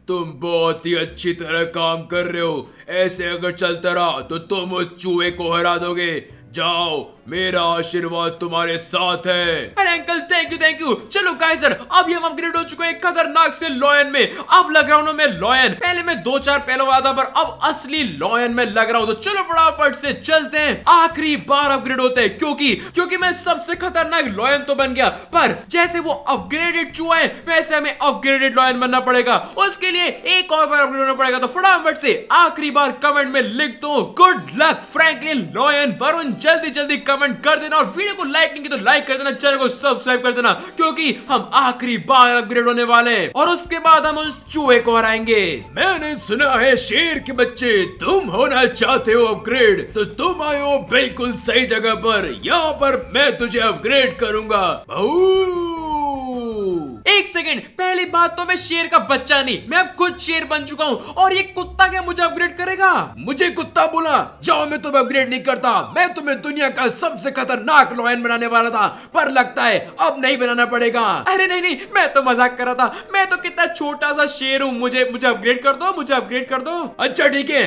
तुम बहुत ही अच्छी तरह काम कर रहे हो ऐसे अगर चलता रहा तो तुम उस चूहे को हरा दोगे जाओ मेरा आशीर्वाद तुम्हारे साथ है अरे uncle thank you thank you चलो गाइजर अभी हम अपग्रेड हो चुके हैं खतरनाक से लॉयन में अब लग रहा हूँ मैं लॉयन पहले मैं दो चार पहलो हुआ था पर अब असली लॉयन में लग रहा हूँ तो चलो फटाफट से चलते हैं आखिरी बार अपग्रेड होते हैं क्योंकि क्योंकि मैं सबसे खतरनाक लॉयन तो बन गया पर जैसे वो अपग्रेडेड चूहा है वैसे हमें अपग्रेडेड लॉयन बनना पड़ेगा उसके लिए एक और बार अपग्रेड होना पड़ेगा तो फटाफट से आखिरी बार कमेंट में लिख दो good luck Franklin lion Varun जल्दी जल्दी कमेंट कर देना और वीडियो को लाइक नहीं किया तो लाइक कर देना चैनल को सब्सक्राइब कर देना क्योंकि हम आखिरी बार अपग्रेड होने वाले हैं और उसके बाद हम उस चूहे को हराएंगे मैंने सुना है शेर के बच्चे तुम होना चाहते हो अपग्रेड तो तुम आए हो बिल्कुल सही जगह पर यहाँ पर मैं तुझे अपग्रेड करूंगा एक सेकेंड पहली बात तो मैं शेर का बच्चा नहीं मैं अब खुद शेर बन चुका हूँ और ये कुत्ता क्या मुझे अपग्रेड करेगा मुझे कुत्ता बोला जाओ मैं तुम्हें अपग्रेड नहीं करता मैं तुम्हें दुनिया का सबसे खतरनाक लॉयन बनाने वाला था पर लगता है अब नहीं बनाना पड़ेगा अरे नहीं नहीं मैं तो मजाक कर रहा था मैं तो कितना छोटा सा शेर हूँ मुझे मुझे अपग्रेड कर दो मुझे अपग्रेड कर दो अच्छा ठीक है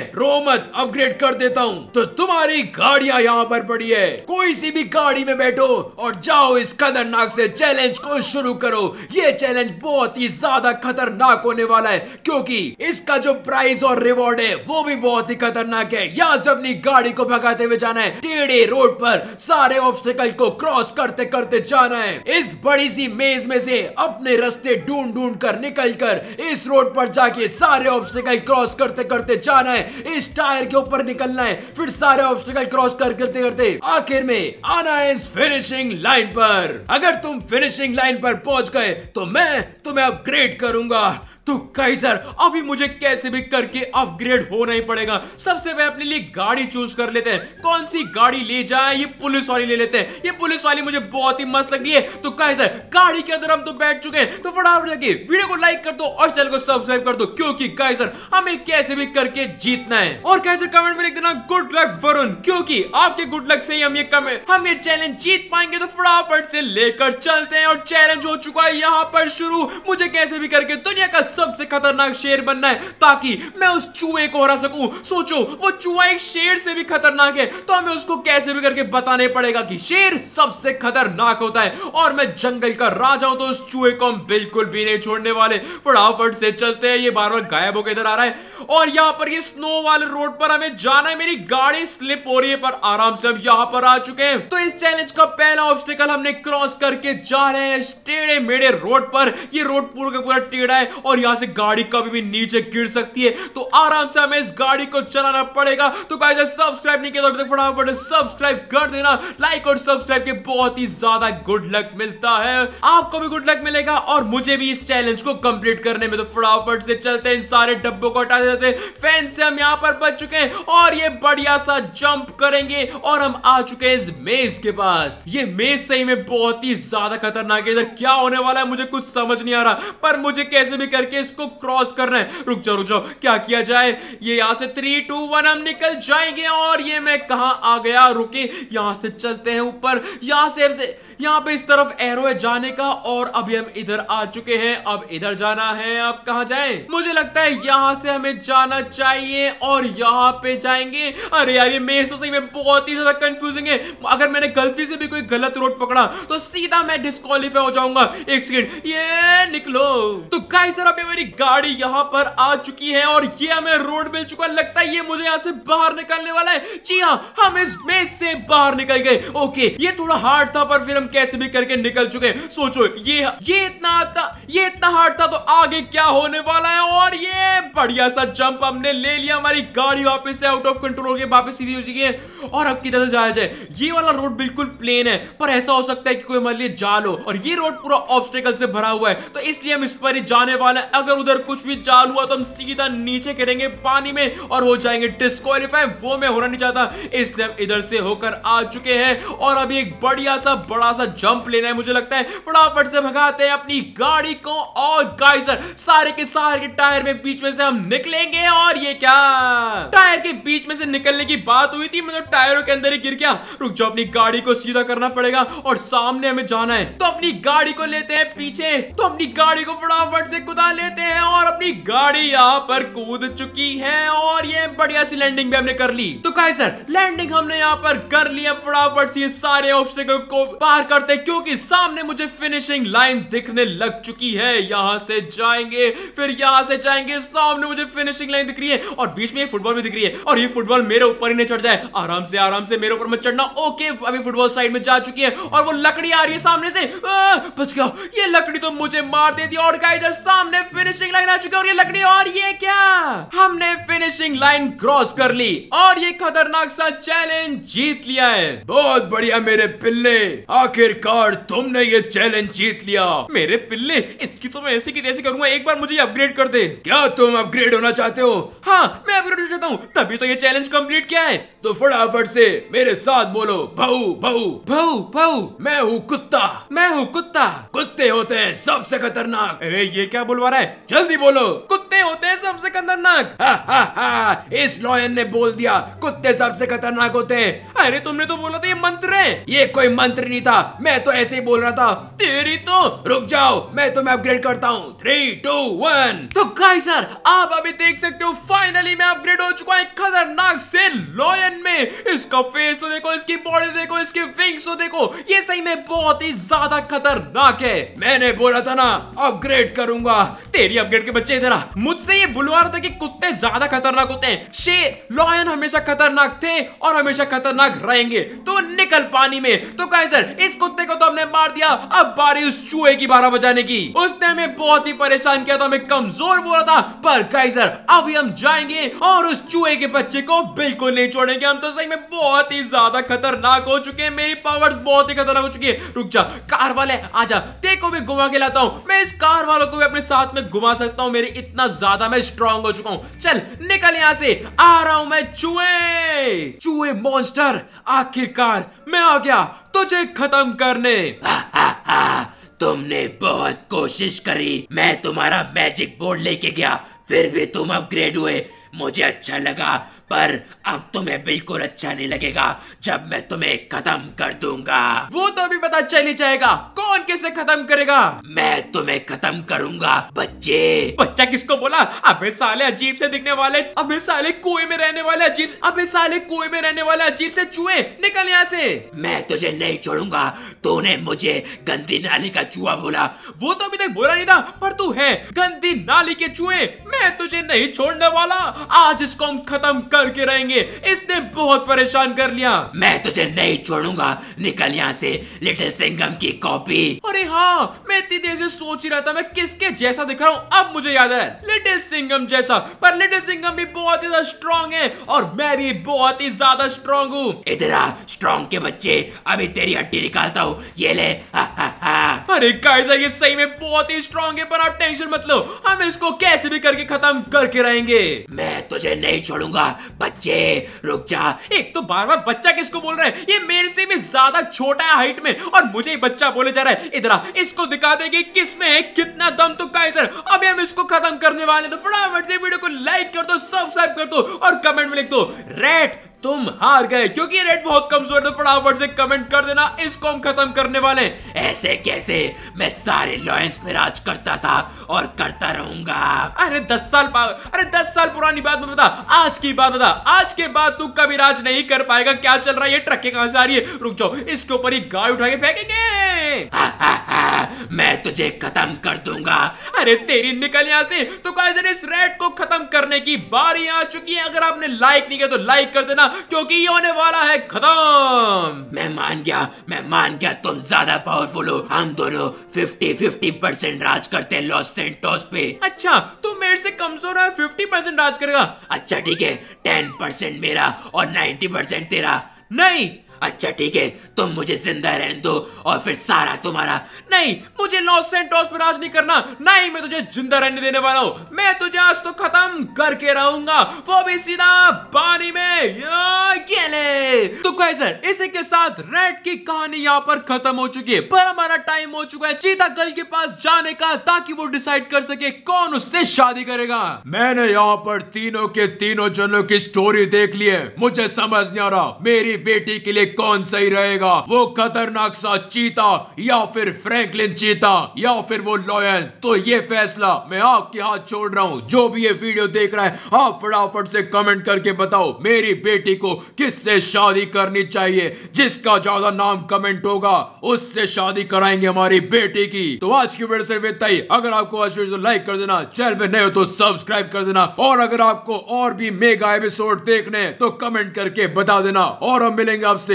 मत अपग्रेड कर देता हूँ तो तुम्हारी गाड़िया यहाँ पर पड़ी है कोई सी भी गाड़ी में बैठो और जाओ इस खतरनाक से चैलेंज को शुरू करो ये चैलेंज बहुत ही ज्यादा खतरनाक होने वाला है क्योंकि इसका जो प्राइस और रिवॉर्ड है वो भी बहुत ही खतरनाक है यहाँ से अपनी गाड़ी को भगाते हुए जाना है टेढ़े रोड पर सारे ऑब्स्टिकल को क्रॉस करते करते जाना है इस बड़ी सी मेज में से अपने रास्ते ढूंढ ढूंढ कर निकल कर इस रोड पर जाके सारे ऑब्स्टिकल क्रॉस करते करते जाना है इस टायर के ऊपर निकलना है फिर सारे ऑब्स्टिकल क्रॉस कर करते करते आखिर में आना है इस फिनिशिंग लाइन पर अगर तुम फिनिशिंग लाइन पर पहुंच गए तो मैं तुम्हें अपग्रेड करूंगा तो कई सर अभी मुझे कैसे भी करके अपग्रेड होना ही पड़ेगा सबसे पहले अपने लिए गाड़ी चूज कर लेते हैं कौन सी गाड़ी ले जाए ये पुलिस वाली ले लेते हैं ये पुलिस वाली मुझे बहुत ही मस्त लग रही है तो कई सर गाड़ी के अंदर हम तो बैठ चुके हैं तो फटाफट जाके वीडियो को लाइक कर दो और चैनल को सब्सक्राइब कर दो क्योंकि कई सर हमें कैसे भी करके जीतना है और कई सर कमेंट में लिख देना गुड लक वरुण क्योंकि आपके गुड लक से ही हम ये कमेंट हम ये चैलेंज जीत पाएंगे तो फटाफट से लेकर चलते हैं और चैलेंज हो चुका है यहाँ पर शुरू मुझे कैसे भी करके दुनिया का सबसे खतरनाक शेर बनना है ताकि मैं उस चूहे को हरा सकूं सोचो वो चूहा एक शेर से भी खतरनाक है तो हमें उसको कैसे भी करके बताने पड़ेगा कि शेर सबसे खतरनाक होता है और मैं जंगल का राजा हूं तो उस चूहे को हम बिल्कुल भी नहीं छोड़ने वाले फटाफट से चलते हैं ये बार बार गायब होकर इधर आ रहा है और यहाँ पर ये स्नो वाले रोड पर हमें जाना है मेरी गाड़ी स्लिप हो रही है पर आराम से हम यहाँ पर आ चुके हैं तो इस चैलेंज का पहला ऑब्स्टिकल हमने क्रॉस करके जा रहे हैं टेढ़े मेढ़े रोड पर ये रोड पूरा का पूरा टेढ़ा है और यहाँ से गाड़ी कभी भी नीचे गिर सकती है तो आराम से हमें इस गाड़ी को चलाना पड़ेगा तो गाइस सब्सक्राइब नहीं किया तो अभी तक फटाफट सब्सक्राइब कर देना लाइक और सब्सक्राइब के बहुत ही ज्यादा गुड लक मिलता है आपको भी गुड लक मिलेगा और मुझे भी इस चैलेंज को कंप्लीट करने में तो फटाफट से चलते हैं इन सारे डब्बों को हटा देते फैन से हम यहाँ पर बच चुके हैं और ये बढ़िया सा जंप करेंगे और हम आ चुके हैं इस मेज के पास ये मेज सही में बहुत ही ज्यादा खतरनाक है इधर क्या होने वाला है मुझे कुछ समझ नहीं आ रहा पर मुझे कैसे भी करके करके इसको क्रॉस करना है रुक जाओ रुक जाओ क्या किया जाए ये यहाँ से थ्री टू वन हम निकल जाएंगे और ये मैं कहा आ गया रुके यहाँ से चलते हैं ऊपर यहाँ से यहाँ पे इस तरफ एरो है जाने का और अभी हम इधर आ चुके हैं अब इधर जाना है अब कहा जाए मुझे लगता है यहाँ से हमें जाना चाहिए और यहाँ पे जाएंगे अरे यार ये मेज तो सही में बहुत ही ज्यादा कंफ्यूजिंग है अगर मैंने गलती से भी कोई गलत रोड पकड़ा तो सीधा मैं डिस्कालीफाई हो जाऊंगा एक सेकेंड ये निकलो तो गाय सर अभी मेरी गाड़ी यहाँ पर आ चुकी है और ये हमें रोड मिल चुका लगता है ये मुझे यहाँ से बाहर निकलने वाला है जी हाँ हम इस मेज से बाहर निकल गए ओके ये थोड़ा हार्ड था पर फिर हम हम कैसे भी करके निकल चुके सोचो ये ये इतना था ये इतना हार्ड था तो आगे क्या होने वाला है और ये बढ़िया सा जंप हमने ले लिया हमारी गाड़ी वापस से आउट ऑफ कंट्रोल के वापस सीधी हो चुकी है और अब कितना जाया जाए ये वाला रोड बिल्कुल प्लेन है पर ऐसा हो सकता है कि कोई मान लिए जाल हो और ये रोड पूरा ऑब्स्टेकल से भरा हुआ है तो इसलिए हम इस पर ही जाने वाले हैं अगर उधर कुछ भी जाल हुआ तो हम सीधा नीचे गिरेंगे पानी में और हो जाएंगे डिस्कालीफाई वो मैं होना नहीं चाहता इसलिए हम इधर से होकर आ चुके हैं और अभी एक बढ़िया सा बड़ा थोड़ा सा जंप लेना है मुझे लगता है फटाफट से भगाते हैं अपनी गाड़ी को और गाइजर सारे के सारे के टायर में बीच में से हम निकलेंगे और ये क्या टायर के बीच में से निकलने की बात हुई थी मतलब टायरों के अंदर ही गिर गया रुक जाओ अपनी गाड़ी को सीधा करना पड़ेगा और सामने हमें जाना है तो अपनी गाड़ी को लेते हैं पीछे तो अपनी गाड़ी को फटाफट से कुदा लेते हैं और अपनी गाड़ी यहाँ पर कूद चुकी है और ये बढ़िया सी लैंडिंग भी हमने कर ली तो कहे सर लैंडिंग हमने यहाँ पर कर लिया फटाफट से सारे ऑब्स्टेकल को पार करते क्योंकि सामने मुझे फिनिशिंग लाइन दिखने लग चुकी है यहां से जाएंगे फिर यहां से जाएंगे सामने मुझे फिनिशिंग लाइन दिख रही है और बीच में फुटबॉल भी दिख रही है और ये फुटबॉल मेरे ऊपर ही नहीं चढ़ जाए आराम से आराम से मेरे ऊपर मत चढ़ना ओके अभी फुटबॉल साइड में जा चुकी है और वो लकड़ी आ रही है सामने से बच गया ये लकड़ी तो मुझे मार देती और गाइस सामने फिनिशिंग लाइन आ चुकी है और ये लकड़ी और ये क्या हमने फिनिशिंग लाइन क्रॉस कर ली और ये खतरनाक सा चैलेंज जीत लिया है बहुत बढ़िया मेरे पिल्ले आखिर आखिरकार तुमने ये चैलेंज जीत लिया मेरे पिल्ले इसकी तो मैं ऐसे की तैसे करूंगा एक बार मुझे अपग्रेड कर दे क्या तुम अपग्रेड होना चाहते हो हाँ मैं अपग्रेड होना चाहता हूँ तभी तो ये चैलेंज कम्प्लीट किया है तो फटाफट से मेरे साथ बोलो भाऊ भाऊ भाऊ भाऊ मैं हूँ कुत्ता मैं हूँ कुत्ता कुत्ते होते हैं सबसे खतरनाक अरे ये क्या बोलवा रहा है जल्दी बोलो कुत्ते होते हैं सबसे खतरनाक हा, हा, हा, इस लॉयन ने बोल दिया कुत्ते सबसे खतरनाक होते हैं अरे तुमने तो बोला था ये मंत्र है ये कोई मंत्र नहीं था मैं तो ऐसे ही बोल रहा था तेरी तो रुक जाओ मैं तुम्हें अपग्रेड करता हूँ थ्री टू वन तो गाइस सर आप अभी देख सकते हो फाइनली मैं अपग्रेड हो चुका है खतरनाक से लॉयन में इसका फेस तो देखो इसकी बॉडी देखो इसके विंग्स तो देखो ये सही में बहुत ही ज्यादा खतरनाक है मैंने बोला था ना अपग्रेड करूंगा तेरी अपग्रेड के बच्चे तेरा मुझसे ये बुलवा रहा था कि कुत्ते ज्यादा खतरनाक होते हैं शेर लॉयन हमेशा खतरनाक थे और हमेशा खतरनाक रहेंगे तो निकल पानी में तो कहे सर इस कुत्ते को तो हमने मार दिया अब बारी उस चूहे की बारा बजाने की उसने हमें बहुत ही परेशान किया था हमें कमजोर बोला था पर कैसर अभी हम जाएंगे और उस चूहे के बच्चे को बिल्कुल नहीं छोड़ेंगे हम तो सही में बहुत ही ज्यादा खतरनाक हो चुके हैं मेरी पावर्स बहुत ही खतरनाक हो चुकी है रुक जा कार वाले आ जा को भी घुमा के लाता हूँ मैं इस कार वालों को भी अपने साथ में घुमा सकता हूँ मेरी इतना ज्यादा मैं स्ट्रांग हो चुका हूँ चल निकल यहाँ से आ रहा हूँ मैं चूहे चूहे मॉन्स्टर आखिरकार मैं आ गया तुझे खत्म करने तुमने बहुत कोशिश करी मैं तुम्हारा मैजिक बोर्ड लेके गया फिर भी तुम अपग्रेड हुए मुझे अच्छा लगा पर अब तुम्हें बिल्कुल अच्छा नहीं लगेगा जब मैं तुम्हें खत्म कर दूंगा वो तो अभी पता चल ही जाएगा कौन किसे खत्म करेगा मैं तुम्हें खत्म करूंगा बच्चे बच्चा किसको बोला अबे साले अजीब से दिखने वाले अबे साले कुएं में रहने वाले अजीब अबे साले कुएं में रहने वाले अजीब से चूहे निकल यहाँ से मैं तुझे नहीं छोड़ूंगा तूने मुझे गंदी नाली का चूहा बोला वो तो अभी तक बोला नहीं था पर तू है गंदी नाली के चूहे मैं तुझे नहीं छोड़ने वाला आज इसको हम खत्म करके रहेंगे इसने बहुत परेशान कर लिया मैं तुझे नहीं छोड़ूंगा निकल यहाँ से लिटिल सिंगम की कॉपी अरे हाँ मैं इतनी देर से सोच ही रहा था मैं किसके जैसा दिख रहा हूँ अब मुझे याद है लिटिल सिंगम जैसा पर लिटिल सिंगम भी बहुत ज्यादा स्ट्रॉन्ग है और मैं भी बहुत ही ज्यादा स्ट्रॉन्ग हूँ इधर स्ट्रॉन्ग के बच्चे अभी तेरी हड्डी निकालता हूँ ये ले हा, हा, हा। अरे गाइस ये सही में बहुत ही स्ट्रॉन्ग है पर आप टेंशन मत लो हम इसको कैसे भी करके खत्म करके रहेंगे मैं तुझे नहीं छोड़ूंगा बच्चे रुक जा एक तो बार बार बच्चा किसको बोल रहा है ये मेरे से भी ज्यादा छोटा है हाइट में और मुझे बच्चा बोले जा रहा है इधर इसको दिखा देगी किस में है कितना दम तो काइजर अभी हम इसको खत्म करने वाले तो फटाफट से वीडियो को लाइक कर दो सब्सक्राइब कर दो और कमेंट में लिख दो रेड तुम हार गए क्योंकि रेड बहुत कमजोर है तो फटाफट से कमेंट कर देना इसको हम खत्म करने वाले ऐसे कैसे मैं सारे लॉयंस पे राज करता था और करता रहूंगा अरे दस साल अरे दस साल पुरानी बात बता आज की बात बता आज के बाद तू कभी राज नहीं कर पाएगा क्या चल रहा है ये ट्रकें कहां से आ रही है रुक जाओ इसके ऊपर ही गाय उठा के फेंकेंगे मैं तुझे खत्म कर दूंगा अरे तेरी निकल यहां से तो इस रेड को खत्म करने की बारी आ चुकी है अगर आपने लाइक नहीं किया तो लाइक कर देना जाना क्योंकि ये होने वाला है खत्म मैं मान गया मैं मान गया तुम ज्यादा पावरफुल हो हम दोनों फिफ्टी फिफ्टी परसेंट राज करते हैं लॉस सेंटोस पे अच्छा तुम तो मेरे से कमजोर है फिफ्टी परसेंट राज करेगा अच्छा ठीक है टेन परसेंट मेरा और नाइन्टी परसेंट तेरा नहीं अच्छा ठीक है तुम मुझे जिंदा रहने दो और फिर सारा तुम्हारा नहीं मुझे लॉस सेंटोस पर राज नहीं करना नहीं मैं तुझे जिंदा रहने देने वाला हूँ मैं तुझे आज तो खत्म करके रहूंगा वो भी सीधा पानी में ये तो कैसे इसी के साथ रेड की कहानी यहाँ पर खत्म हो चुकी है पर हमारा टाइम हो चुका है चीता गर्ल के पास जाने का ताकि वो डिसाइड कर सके कौन उससे शादी करेगा मैंने यहाँ पर तीनों के तीनों जनों की स्टोरी देख ली है मुझे समझ नहीं आ रहा मेरी बेटी के लिए कौन सही रहेगा वो खतरनाक सा चीता या फिर फ्रैंकलिन चीता या फिर वो लॉयल तो ये फैसला मैं आपके हाथ छोड़ रहा हूँ जो भी ये वीडियो देख रहा है आप फटाफट से कमेंट करके बताओ मेरी बेटी को किससे शादी करनी चाहिए जिसका ज्यादा नाम कमेंट होगा उससे शादी कराएंगे हमारी बेटी की तो आज की वीडियो सिर्फ इतना ही अगर आपको आज वीडियो लाइक कर देना चैनल पे नए हो तो सब्सक्राइब कर देना और अगर आपको और भी मेगा एपिसोड देखने तो कमेंट करके बता देना और हम मिलेंगे आपसे